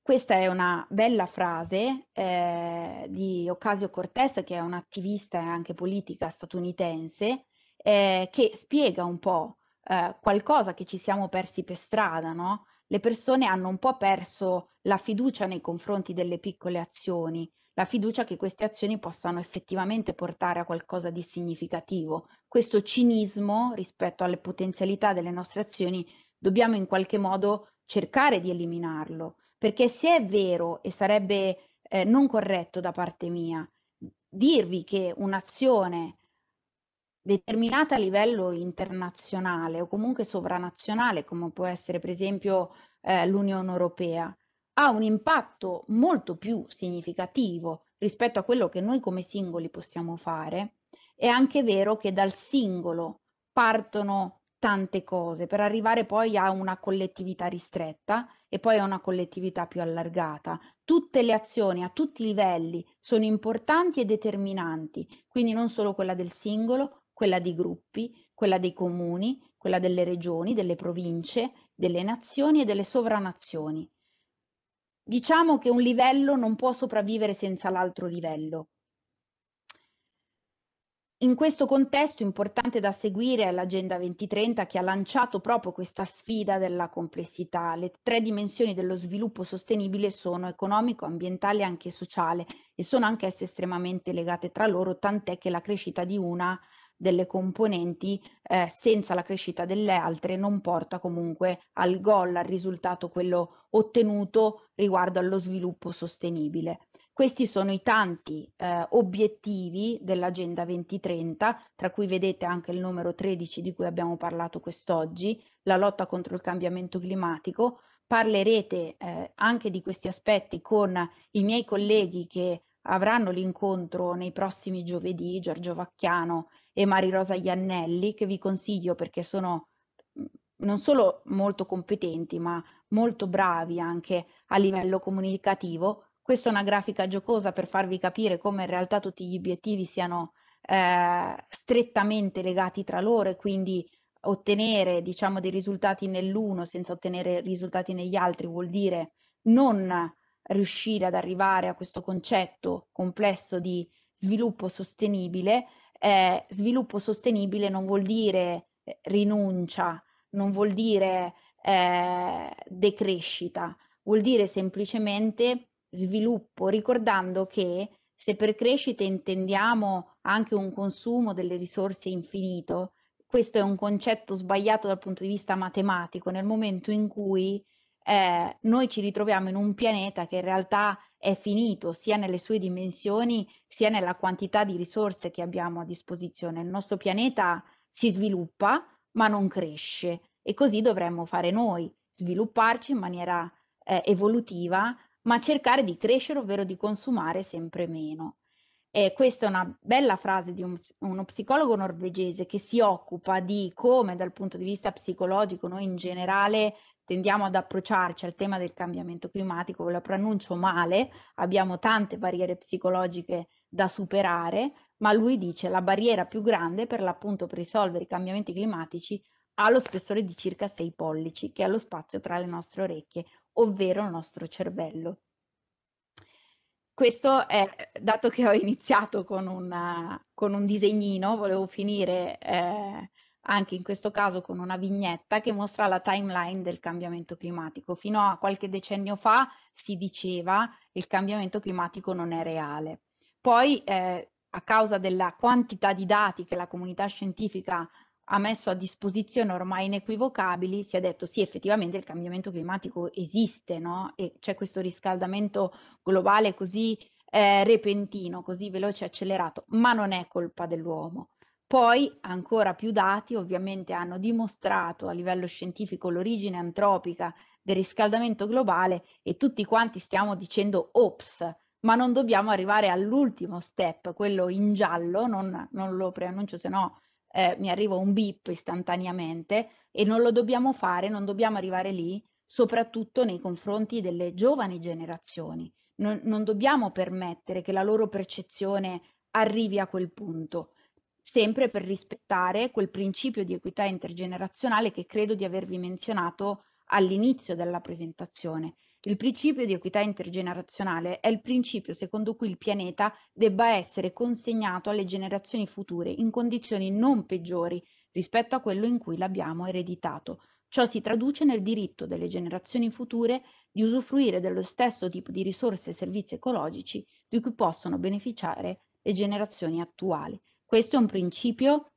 Questa è una bella frase eh, di Ocasio Cortez, che è un'attivista e anche politica statunitense, eh, che spiega un po' eh, qualcosa che ci siamo persi per strada, no? le persone hanno un po' perso la fiducia nei confronti delle piccole azioni, la fiducia che queste azioni possano effettivamente portare a qualcosa di significativo. Questo cinismo rispetto alle potenzialità delle nostre azioni dobbiamo in qualche modo cercare di eliminarlo, perché se è vero e sarebbe eh, non corretto da parte mia dirvi che un'azione determinata a livello internazionale o comunque sovranazionale, come può essere per esempio eh, l'Unione Europea, ha un impatto molto più significativo rispetto a quello che noi come singoli possiamo fare. È anche vero che dal singolo partono tante cose per arrivare poi a una collettività ristretta e poi a una collettività più allargata. Tutte le azioni a tutti i livelli sono importanti e determinanti, quindi non solo quella del singolo, quella dei gruppi, quella dei comuni, quella delle regioni, delle province, delle nazioni e delle sovranazioni. Diciamo che un livello non può sopravvivere senza l'altro livello. In questo contesto importante da seguire è l'Agenda 2030 che ha lanciato proprio questa sfida della complessità. Le tre dimensioni dello sviluppo sostenibile sono economico, ambientale e anche sociale e sono anch'esse estremamente legate tra loro, tant'è che la crescita di una delle componenti eh, senza la crescita delle altre non porta comunque al gol, al risultato quello ottenuto riguardo allo sviluppo sostenibile. Questi sono i tanti eh, obiettivi dell'Agenda 2030, tra cui vedete anche il numero 13 di cui abbiamo parlato quest'oggi, la lotta contro il cambiamento climatico. Parlerete eh, anche di questi aspetti con i miei colleghi che avranno l'incontro nei prossimi giovedì, Giorgio Vacchiano e Mari Rosa Iannelli, che vi consiglio perché sono mhmm, non solo molto competenti, ma molto bravi anche a livello comunicativo. Questa è una grafica giocosa per farvi capire come in realtà tutti gli obiettivi siano eh, strettamente legati tra loro e quindi ottenere diciamo, dei risultati nell'uno senza ottenere risultati negli altri vuol dire non riuscire ad arrivare a questo concetto complesso di sviluppo sostenibile eh, sviluppo sostenibile non vuol dire eh, rinuncia, non vuol dire eh, decrescita, vuol dire semplicemente sviluppo, ricordando che se per crescita intendiamo anche un consumo delle risorse infinito, questo è un concetto sbagliato dal punto di vista matematico, nel momento in cui eh, noi ci ritroviamo in un pianeta che in realtà è finito sia nelle sue dimensioni sia nella quantità di risorse che abbiamo a disposizione. Il nostro pianeta si sviluppa ma non cresce e così dovremmo fare noi, svilupparci in maniera eh, evolutiva ma cercare di crescere ovvero di consumare sempre meno. Eh, questa è una bella frase di un, uno psicologo norvegese che si occupa di come dal punto di vista psicologico noi in generale tendiamo ad approcciarci al tema del cambiamento climatico, ve lo pronuncio male, abbiamo tante barriere psicologiche da superare, ma lui dice la barriera più grande per l'appunto per risolvere i cambiamenti climatici ha lo spessore di circa 6 pollici, che è lo spazio tra le nostre orecchie, ovvero il nostro cervello questo è dato che ho iniziato con, una, con un disegnino, volevo finire eh, anche in questo caso con una vignetta che mostra la timeline del cambiamento climatico. Fino a qualche decennio fa si diceva che il cambiamento climatico non è reale. Poi eh, a causa della quantità di dati che la comunità scientifica ha messo a disposizione ormai inequivocabili, si è detto sì, effettivamente il cambiamento climatico esiste, no? E c'è questo riscaldamento globale così eh, repentino, così veloce e accelerato, ma non è colpa dell'uomo. Poi ancora più dati ovviamente hanno dimostrato a livello scientifico l'origine antropica del riscaldamento globale e tutti quanti stiamo dicendo ops, ma non dobbiamo arrivare all'ultimo step, quello in giallo, non, non lo preannuncio se no eh, mi arriva un bip istantaneamente e non lo dobbiamo fare, non dobbiamo arrivare lì, soprattutto nei confronti delle giovani generazioni. Non, non dobbiamo permettere che la loro percezione arrivi a quel punto, sempre per rispettare quel principio di equità intergenerazionale che credo di avervi menzionato all'inizio della presentazione il principio di equità intergenerazionale è il principio secondo cui il pianeta debba essere consegnato alle generazioni future in condizioni non peggiori rispetto a quello in cui l'abbiamo ereditato. Ciò si traduce nel diritto delle generazioni future di usufruire dello stesso tipo di risorse e servizi ecologici di cui possono beneficiare le generazioni attuali. Questo è un principio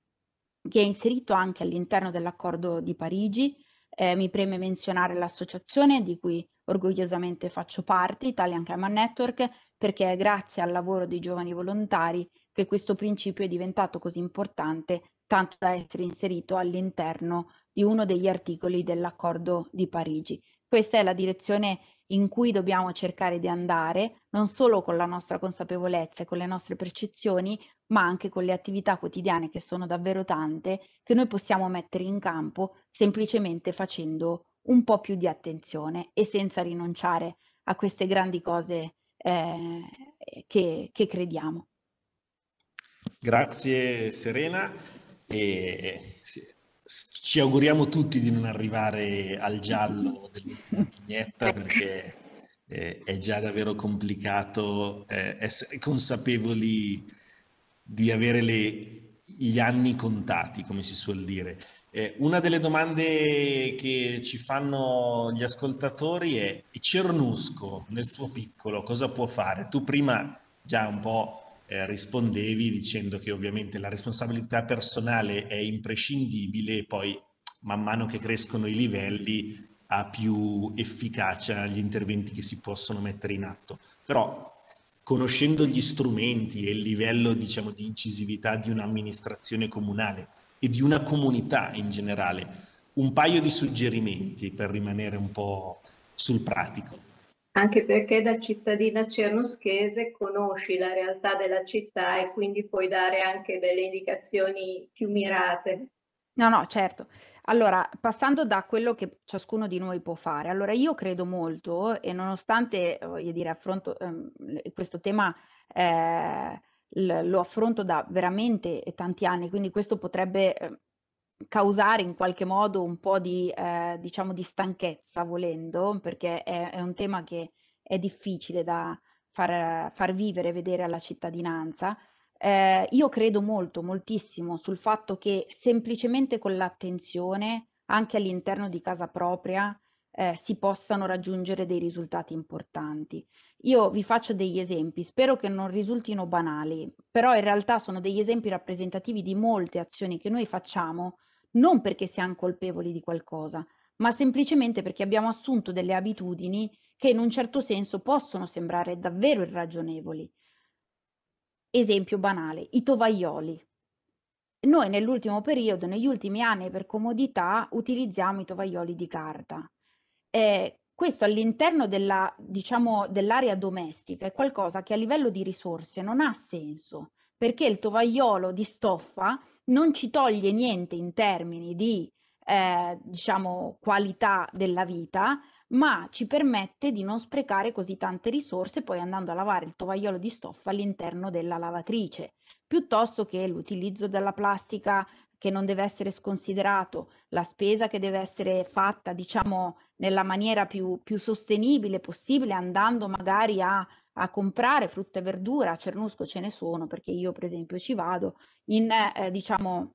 che è inserito anche all'interno dell'accordo di Parigi. Eh, mi preme menzionare l'associazione di cui Orgogliosamente faccio parte Italian Cayman Network perché è grazie al lavoro dei giovani volontari che questo principio è diventato così importante tanto da essere inserito all'interno di uno degli articoli dell'accordo di Parigi. Questa è la direzione in cui dobbiamo cercare di andare, non solo con la nostra consapevolezza e con le nostre percezioni, ma anche con le attività quotidiane che sono davvero tante, che noi possiamo mettere in campo semplicemente facendo un po' più di attenzione e senza rinunciare a queste grandi cose eh, eh che, che crediamo. Grazie Serena e ci auguriamo tutti di non arrivare al giallo dell'ultima vignetta perché eh, è già davvero complicato eh, essere consapevoli di avere le, gli anni contati, come si suol dire. Eh, una delle domande che ci fanno gli ascoltatori è Cernusco nel suo piccolo cosa può fare? Tu prima già un po' eh, rispondevi dicendo che ovviamente la responsabilità personale è imprescindibile poi man mano che crescono i livelli ha più efficacia gli interventi che si possono mettere in atto. Però conoscendo gli strumenti e il livello diciamo, di incisività di un'amministrazione comunale, e di una comunità in generale. Un paio di suggerimenti per rimanere un po' sul pratico. Anche perché da cittadina cernoschese conosci la realtà della città e quindi puoi dare anche delle indicazioni più mirate. No, no, certo. Allora, passando da quello che ciascuno di noi può fare, allora io credo molto e nonostante, eh, voglio dire, affronto ehm, questo tema eh, l- lo affronto da veramente eh, tanti anni, quindi questo potrebbe ehm, causare in qualche modo un po' di, eh, diciamo di stanchezza volendo, perché è, è, un tema che è difficile da far, far vivere, vedere alla cittadinanza. Eh, io credo molto, moltissimo sul fatto che semplicemente con l'attenzione, anche all'interno di casa propria, eh, si possano raggiungere dei risultati importanti. Io vi faccio degli esempi, spero che non risultino banali, però in realtà sono degli esempi rappresentativi di molte azioni che noi facciamo, non perché siamo colpevoli di qualcosa, ma semplicemente perché abbiamo assunto delle abitudini che in un certo senso possono sembrare davvero irragionevoli. Esempio banale, i tovaglioli. Noi nell'ultimo periodo, negli ultimi anni per comodità, utilizziamo i tovaglioli di carta. Eh, questo all'interno della, diciamo, dell'area domestica è qualcosa che a livello di risorse non ha senso, perché il tovagliolo di stoffa non ci toglie niente in termini di eh, diciamo, qualità della vita, ma ci permette di non sprecare così tante risorse poi andando a lavare il tovagliolo di stoffa all'interno della lavatrice, piuttosto che l'utilizzo della plastica che non deve essere sconsiderato, la spesa che deve essere fatta, diciamo, nella maniera più, più sostenibile possibile, andando magari a, a, comprare frutta e verdura, a Cernusco ce ne sono, perché io per esempio ci vado, in eh, diciamo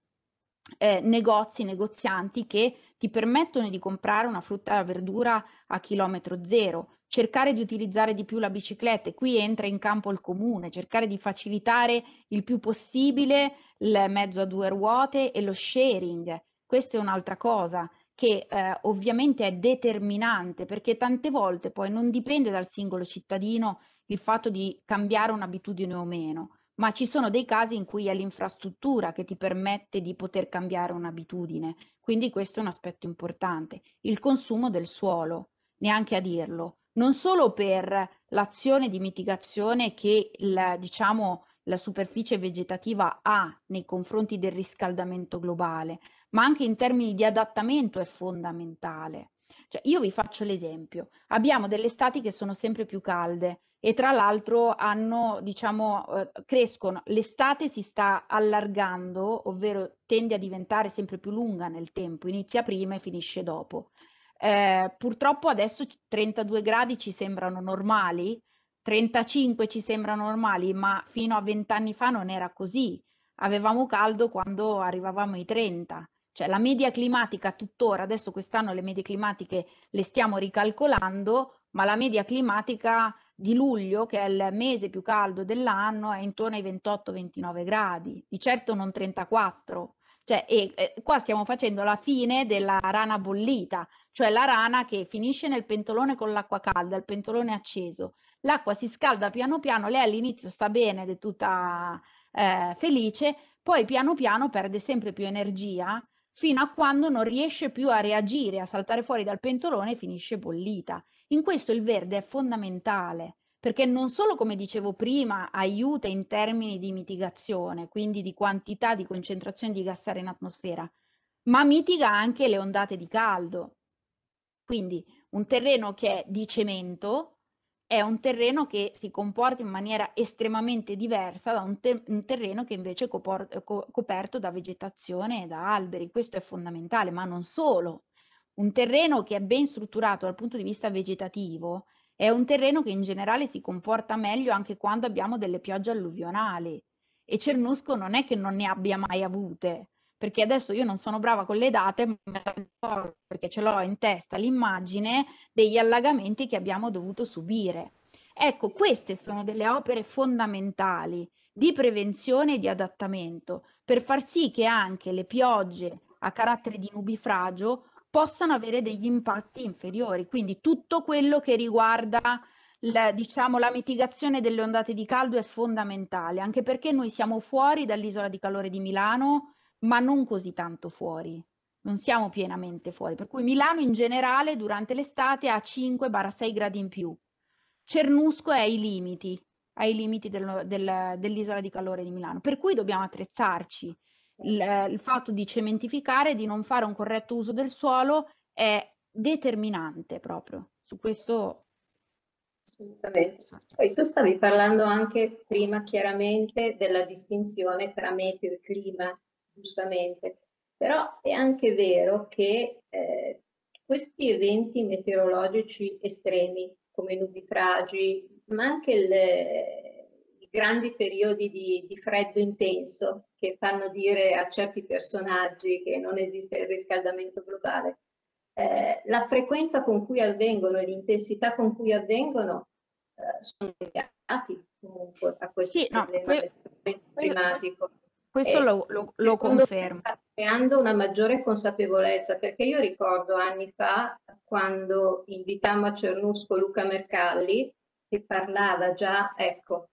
eh, negozi, negozianti che ti permettono di comprare una frutta e una verdura a chilometro zero, cercare di utilizzare di più la bicicletta e qui entra in campo il comune, cercare di facilitare il più possibile il mezzo a due ruote e lo sharing, questa è un'altra cosa, che eh, ovviamente è determinante perché tante volte poi non dipende dal singolo cittadino il fatto di cambiare un'abitudine o meno, ma ci sono dei casi in cui è l'infrastruttura che ti permette di poter cambiare un'abitudine, quindi questo è un aspetto importante. Il consumo del suolo, neanche a dirlo, non solo per l'azione di mitigazione che la, diciamo, la superficie vegetativa ha nei confronti del riscaldamento globale, ma anche in termini di adattamento è fondamentale. Cioè, io vi faccio l'esempio, abbiamo delle estati che sono sempre più calde e tra l'altro hanno, diciamo, eh, crescono, l'estate si sta allargando, ovvero tende a diventare sempre più lunga nel tempo, inizia prima e finisce dopo. Eh, purtroppo adesso 32 gradi ci sembrano normali, 35 ci sembrano normali, ma fino a 20 anni fa non era così. Avevamo caldo quando arrivavamo ai 30 cioè la media climatica tuttora, adesso quest'anno le medie climatiche le stiamo ricalcolando, ma la media climatica di luglio, che è il mese più caldo dell'anno, è intorno ai 28-29 gradi, di certo non 34. Cioè, e, e, qua stiamo facendo la fine della rana bollita, cioè la rana che finisce nel pentolone con l'acqua calda, il pentolone acceso. L'acqua si scalda piano piano, lei all'inizio sta bene ed è tutta eh, felice, poi piano piano perde sempre più energia fino a quando non riesce più a reagire, a saltare fuori dal pentolone e finisce bollita. In questo il verde è fondamentale perché non solo, come dicevo prima, aiuta in termini di mitigazione, quindi di quantità, di concentrazione di gas serra in atmosfera, ma mitiga anche le ondate di caldo. Quindi un terreno che è di cemento è un terreno che si comporta in maniera estremamente diversa da un, te- un terreno che invece è copor- co- coperto da vegetazione e da alberi. Questo è fondamentale, ma non solo. Un terreno che è ben strutturato dal punto di vista vegetativo è un terreno che in generale si comporta meglio anche quando abbiamo delle piogge alluvionali e Cernusco non è che non ne abbia mai avute perché adesso io non sono brava con le date, ma perché ce l'ho in testa l'immagine degli allagamenti che abbiamo dovuto subire. Ecco, queste sono delle opere fondamentali di prevenzione e di adattamento per far sì che anche le piogge a carattere di nubifragio possano avere degli impatti inferiori, quindi tutto quello che riguarda la, diciamo, la mitigazione delle ondate di caldo è fondamentale, anche perché noi siamo fuori dall'isola di calore di Milano ma non così tanto fuori, non siamo pienamente fuori. Per cui Milano in generale durante l'estate ha 5-6 gradi in più. Cernusco è ai limiti, ai limiti del, del, dell'isola di calore di Milano, per cui dobbiamo attrezzarci. Il, il fatto di cementificare, di non fare un corretto uso del suolo è determinante proprio. Su questo Assolutamente. Poi tu stavi parlando anche prima chiaramente della distinzione tra meteo e clima giustamente, però è anche vero che eh, questi eventi meteorologici estremi, come nubifragi, ma anche le, i grandi periodi di, di freddo intenso che fanno dire a certi personaggi che non esiste il riscaldamento globale, eh, la frequenza con cui avvengono e l'intensità con cui avvengono eh, sono legati comunque a questo sì, problema no, poi, climatico. Questo eh, lo, lo, lo confermo. Sta creando una maggiore consapevolezza, perché io ricordo anni fa quando invitammo a Cernusco Luca Mercalli, che parlava già, ecco,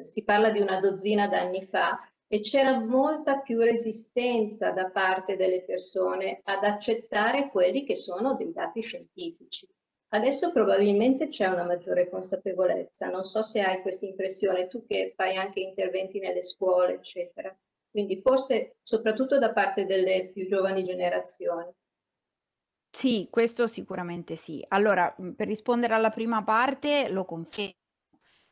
si parla di una dozzina d'anni fa, e c'era molta più resistenza da parte delle persone ad accettare quelli che sono dei dati scientifici. Adesso probabilmente c'è una maggiore consapevolezza, non so se hai questa impressione, tu che fai anche interventi nelle scuole, eccetera quindi forse soprattutto da parte delle più giovani generazioni. Sì, questo sicuramente sì. Allora, per rispondere alla prima parte, lo confermo,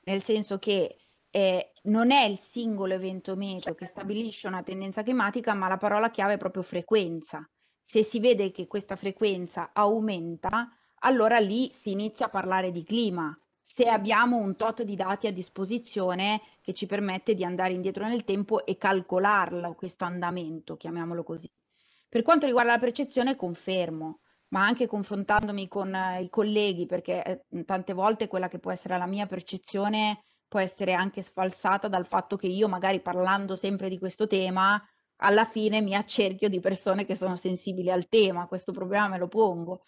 nel senso che eh, non è il singolo evento meteo che stabilisce una tendenza climatica, ma la parola chiave è proprio frequenza. Se si vede che questa frequenza aumenta, allora lì si inizia a parlare di clima, se abbiamo un tot di dati a disposizione che ci permette di andare indietro nel tempo e calcolarlo, questo andamento, chiamiamolo così. Per quanto riguarda la percezione, confermo, ma anche confrontandomi con eh, i colleghi, perché eh, tante volte quella che può essere la mia percezione può essere anche sfalsata dal fatto che io, magari parlando sempre di questo tema, alla fine mi accerchio di persone che sono sensibili al tema, questo problema me lo pongo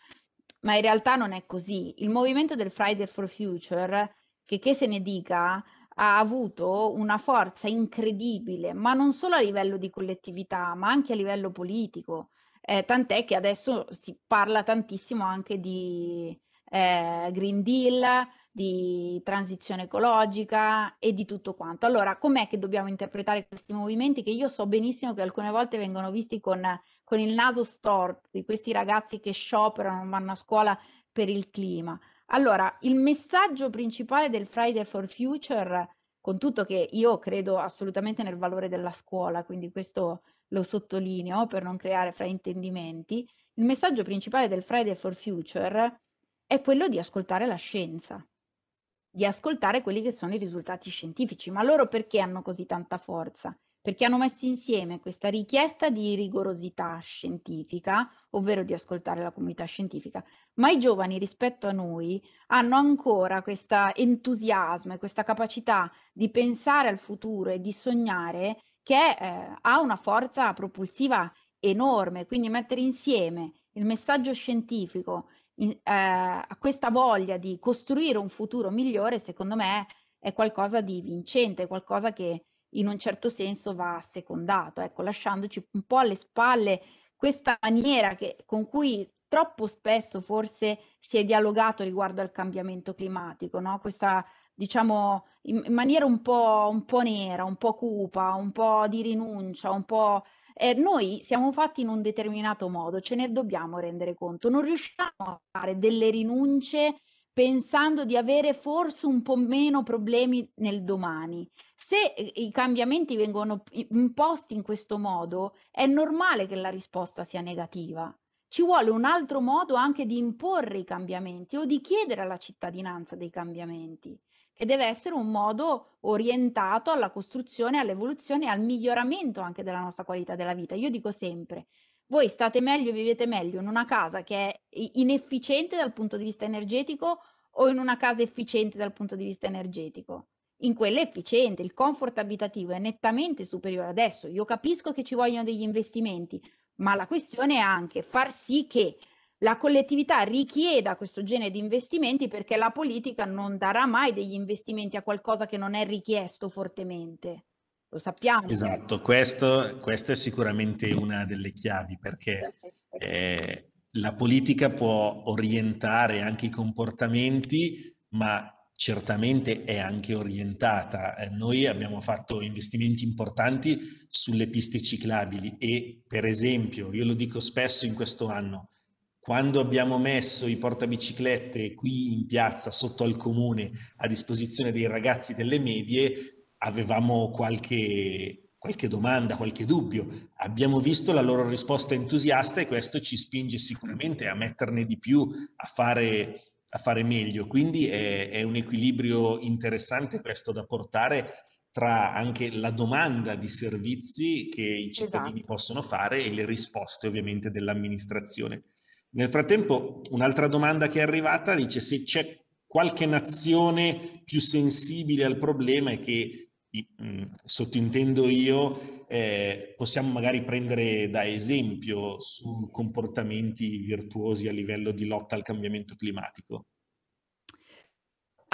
ma in realtà non è così. Il movimento del Friday for Future, che, che se ne dica, ha avuto una forza incredibile, ma non solo a livello di collettività, ma anche a livello politico. Eh, tant'è che adesso si parla tantissimo anche di eh, Green Deal, di transizione ecologica e di tutto quanto. Allora, com'è che dobbiamo interpretare questi movimenti che io so benissimo che alcune volte vengono visti con con il naso storto di questi ragazzi che scioperano, vanno a scuola per il clima. Allora, il messaggio principale del Friday for Future, con tutto che io credo assolutamente nel valore della scuola, quindi questo lo sottolineo per non creare fraintendimenti, il messaggio principale del Friday for Future è quello di ascoltare la scienza, di ascoltare quelli che sono i risultati scientifici. Ma loro perché hanno così tanta forza? perché hanno messo insieme questa richiesta di rigorosità scientifica, ovvero di ascoltare la comunità scientifica, ma i giovani rispetto a noi hanno ancora questo entusiasmo e questa capacità di pensare al futuro e di sognare che eh, ha una forza propulsiva enorme, quindi mettere insieme il messaggio scientifico in, eh, questa voglia di costruire un futuro migliore, secondo me, è qualcosa di vincente, qualcosa che in un certo senso va secondato, ecco, lasciandoci un po' alle spalle questa maniera che, con cui troppo spesso forse si è dialogato riguardo al cambiamento climatico, no? questa diciamo in, in maniera un po', un po', nera, un po' cupa, un po' di rinuncia, un po'... Eh, noi siamo fatti in un determinato modo, ce ne dobbiamo rendere conto, non riusciamo a fare delle rinunce pensando di avere forse un po' meno problemi nel domani. Se eh, i cambiamenti vengono imposti in questo modo, è normale che la risposta sia negativa. Ci vuole un altro modo anche di imporre i cambiamenti o di chiedere alla cittadinanza dei cambiamenti, che deve essere un modo orientato alla costruzione, all'evoluzione e al miglioramento anche della nostra qualità della vita. Io dico sempre, voi state meglio, vivete meglio in una casa che è inefficiente dal punto di vista energetico o in una casa efficiente dal punto di vista energetico in quella efficiente, il comfort abitativo è nettamente superiore. Adesso io capisco che ci vogliono degli investimenti, ma la questione è anche far sì che la collettività richieda questo genere di investimenti perché la politica non darà mai degli investimenti a qualcosa che non è richiesto fortemente. Lo sappiamo. Esatto, questo, questa è sicuramente una delle chiavi perché eh, la politica può orientare anche i comportamenti, ma certamente è anche orientata. Eh, noi abbiamo fatto investimenti importanti sulle piste ciclabili e, per esempio, io lo dico spesso in questo anno, quando abbiamo messo i portabiciclette qui in piazza sotto al comune a disposizione dei ragazzi delle medie, avevamo qualche, qualche domanda, qualche dubbio. Abbiamo visto la loro risposta entusiasta e questo ci spinge sicuramente a metterne di più, a fare a fare meglio. Quindi è, è un equilibrio interessante questo da portare tra anche la domanda di servizi che i cittadini esatto. possono fare e le risposte ovviamente dell'amministrazione. Nel frattempo un'altra domanda che è arrivata dice se c'è qualche nazione più sensibile al problema e che Mm, sottintendo io, eh, possiamo magari prendere da esempio su comportamenti virtuosi a livello di lotta al cambiamento climatico?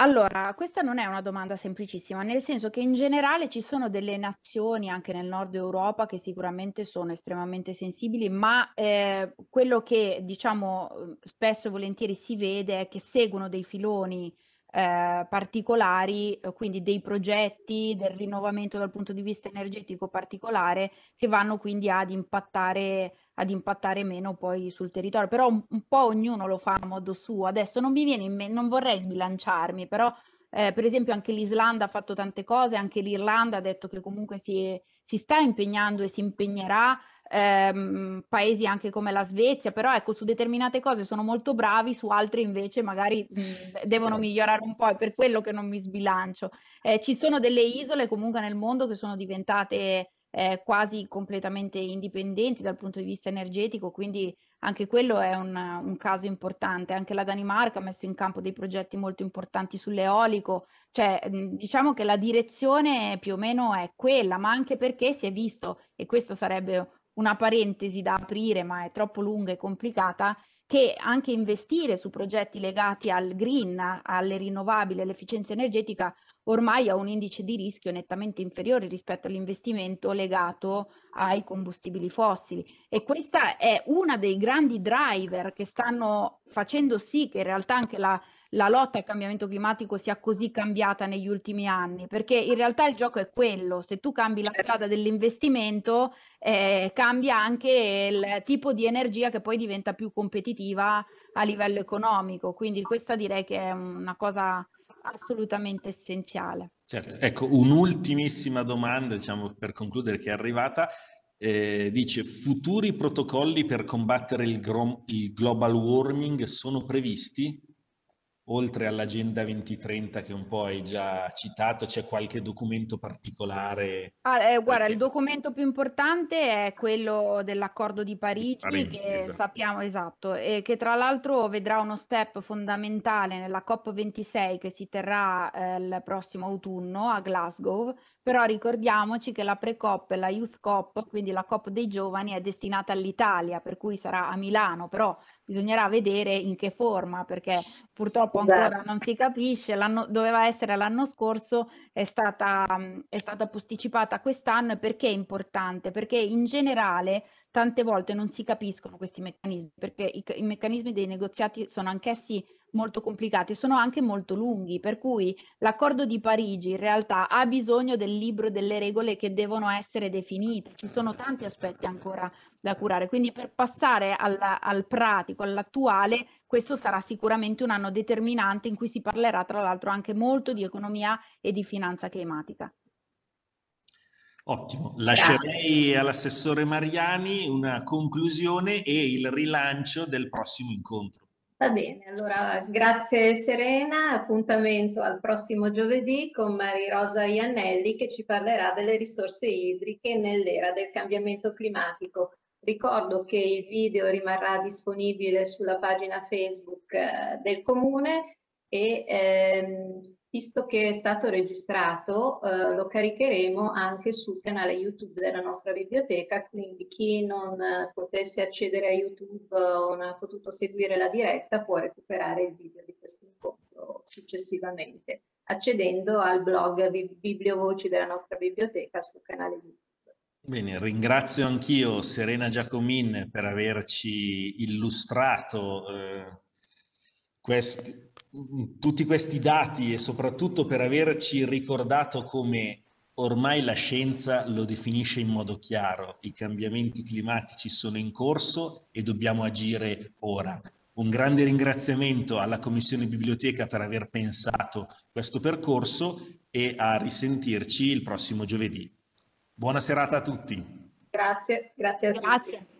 Allora, questa non è una domanda semplicissima, nel senso che in generale ci sono delle nazioni anche nel nord Europa che sicuramente sono estremamente sensibili, ma eh, quello che diciamo spesso e volentieri si vede è che seguono dei filoni eh, particolari, eh, quindi dei progetti del rinnovamento dal punto di vista energetico particolare che vanno quindi ad impattare, ad impattare meno poi sul territorio. Però un, un, po' ognuno lo fa a modo suo. Adesso non mi viene in mente, non vorrei sbilanciarmi, però eh, per esempio anche l'Islanda ha fatto tante cose, anche l'Irlanda ha detto che comunque si, si sta impegnando e si impegnerà ehm, paesi anche come la Svezia, però ecco su determinate cose sono molto bravi, su altre invece magari mh, devono certo. migliorare un po', è per quello che non mi sbilancio. Eh, ci sono delle isole comunque nel mondo che sono diventate eh, quasi completamente indipendenti dal punto di vista energetico, quindi anche quello è un, un, caso importante. Anche la Danimarca ha messo in campo dei progetti molto importanti sull'eolico, cioè diciamo che la direzione più o meno è quella, ma anche perché si è visto, e questa sarebbe una parentesi da aprire, ma è troppo lunga e complicata, che anche investire su progetti legati al green, alle rinnovabili, all'efficienza energetica, ormai ha un indice di rischio nettamente inferiore rispetto all'investimento legato ai combustibili fossili. E questa è una dei grandi driver che stanno facendo sì che in realtà anche la la lotta al cambiamento climatico sia così cambiata negli ultimi anni, perché in realtà il gioco è quello, se tu cambi la strada certo. dell'investimento eh, cambia anche il tipo di energia che poi diventa più competitiva a livello economico, quindi questa direi che è una cosa assolutamente essenziale. Certo, ecco, un'ultimissima domanda, diciamo, per concludere che è arrivata. Eh, dice futuri protocolli per combattere il, grom- il global warming sono previsti? oltre all'Agenda 2030 che un po' hai già citato, c'è qualche documento particolare? Ah, eh, guarda, perché... il documento più importante è quello dell'accordo di Parigi, Parigi che esatto. sappiamo esatto, e che tra l'altro vedrà uno step fondamentale nella COP26 che si terrà eh, il prossimo autunno a Glasgow, però ricordiamoci che la pre-COP la Youth COP, quindi la COP dei giovani, è destinata all'Italia, per cui sarà a Milano, però bisognerà vedere in che forma, perché purtroppo ancora esatto. non si capisce, l'anno, doveva essere l'anno scorso, è stata, è stata posticipata quest'anno perché è importante, perché in generale tante volte non si capiscono questi meccanismi, perché i, i meccanismi dei negoziati sono anch'essi molto complicati, sono anche molto lunghi, per cui l'accordo di Parigi in realtà ha bisogno del libro delle regole che devono essere definite, ci sono tanti aspetti ancora da curare. Quindi per passare alla, al pratico, all'attuale, questo sarà sicuramente un anno determinante in cui si parlerà tra l'altro anche molto di economia e di finanza climatica. Ottimo, lascerei all'assessore Mariani una conclusione e il rilancio del prossimo incontro. Va bene, allora grazie Serena, appuntamento al prossimo giovedì con Mari Rosa Iannelli che ci parlerà delle risorse idriche nell'era del cambiamento climatico. Ricordo che il video rimarrà disponibile sulla pagina Facebook eh, del comune e ehm, visto che è stato registrato eh, lo caricheremo anche sul canale YouTube della nostra biblioteca, quindi chi non eh, potesse accedere a YouTube o non ha potuto seguire la diretta può recuperare il video di questo incontro successivamente, accedendo al blog Bibliovoci della nostra biblioteca sul canale YouTube. Bene, ringrazio anch'io Serena Giacomin per averci illustrato eh, questi, tutti questi dati e soprattutto per averci ricordato come ormai la scienza lo definisce in modo chiaro. I cambiamenti climatici sono in corso e dobbiamo agire ora. Un grande ringraziamento alla Commissione Biblioteca per aver pensato questo percorso e a risentirci il prossimo giovedì. Buona serata a tutti. Grazie, grazie a grazie.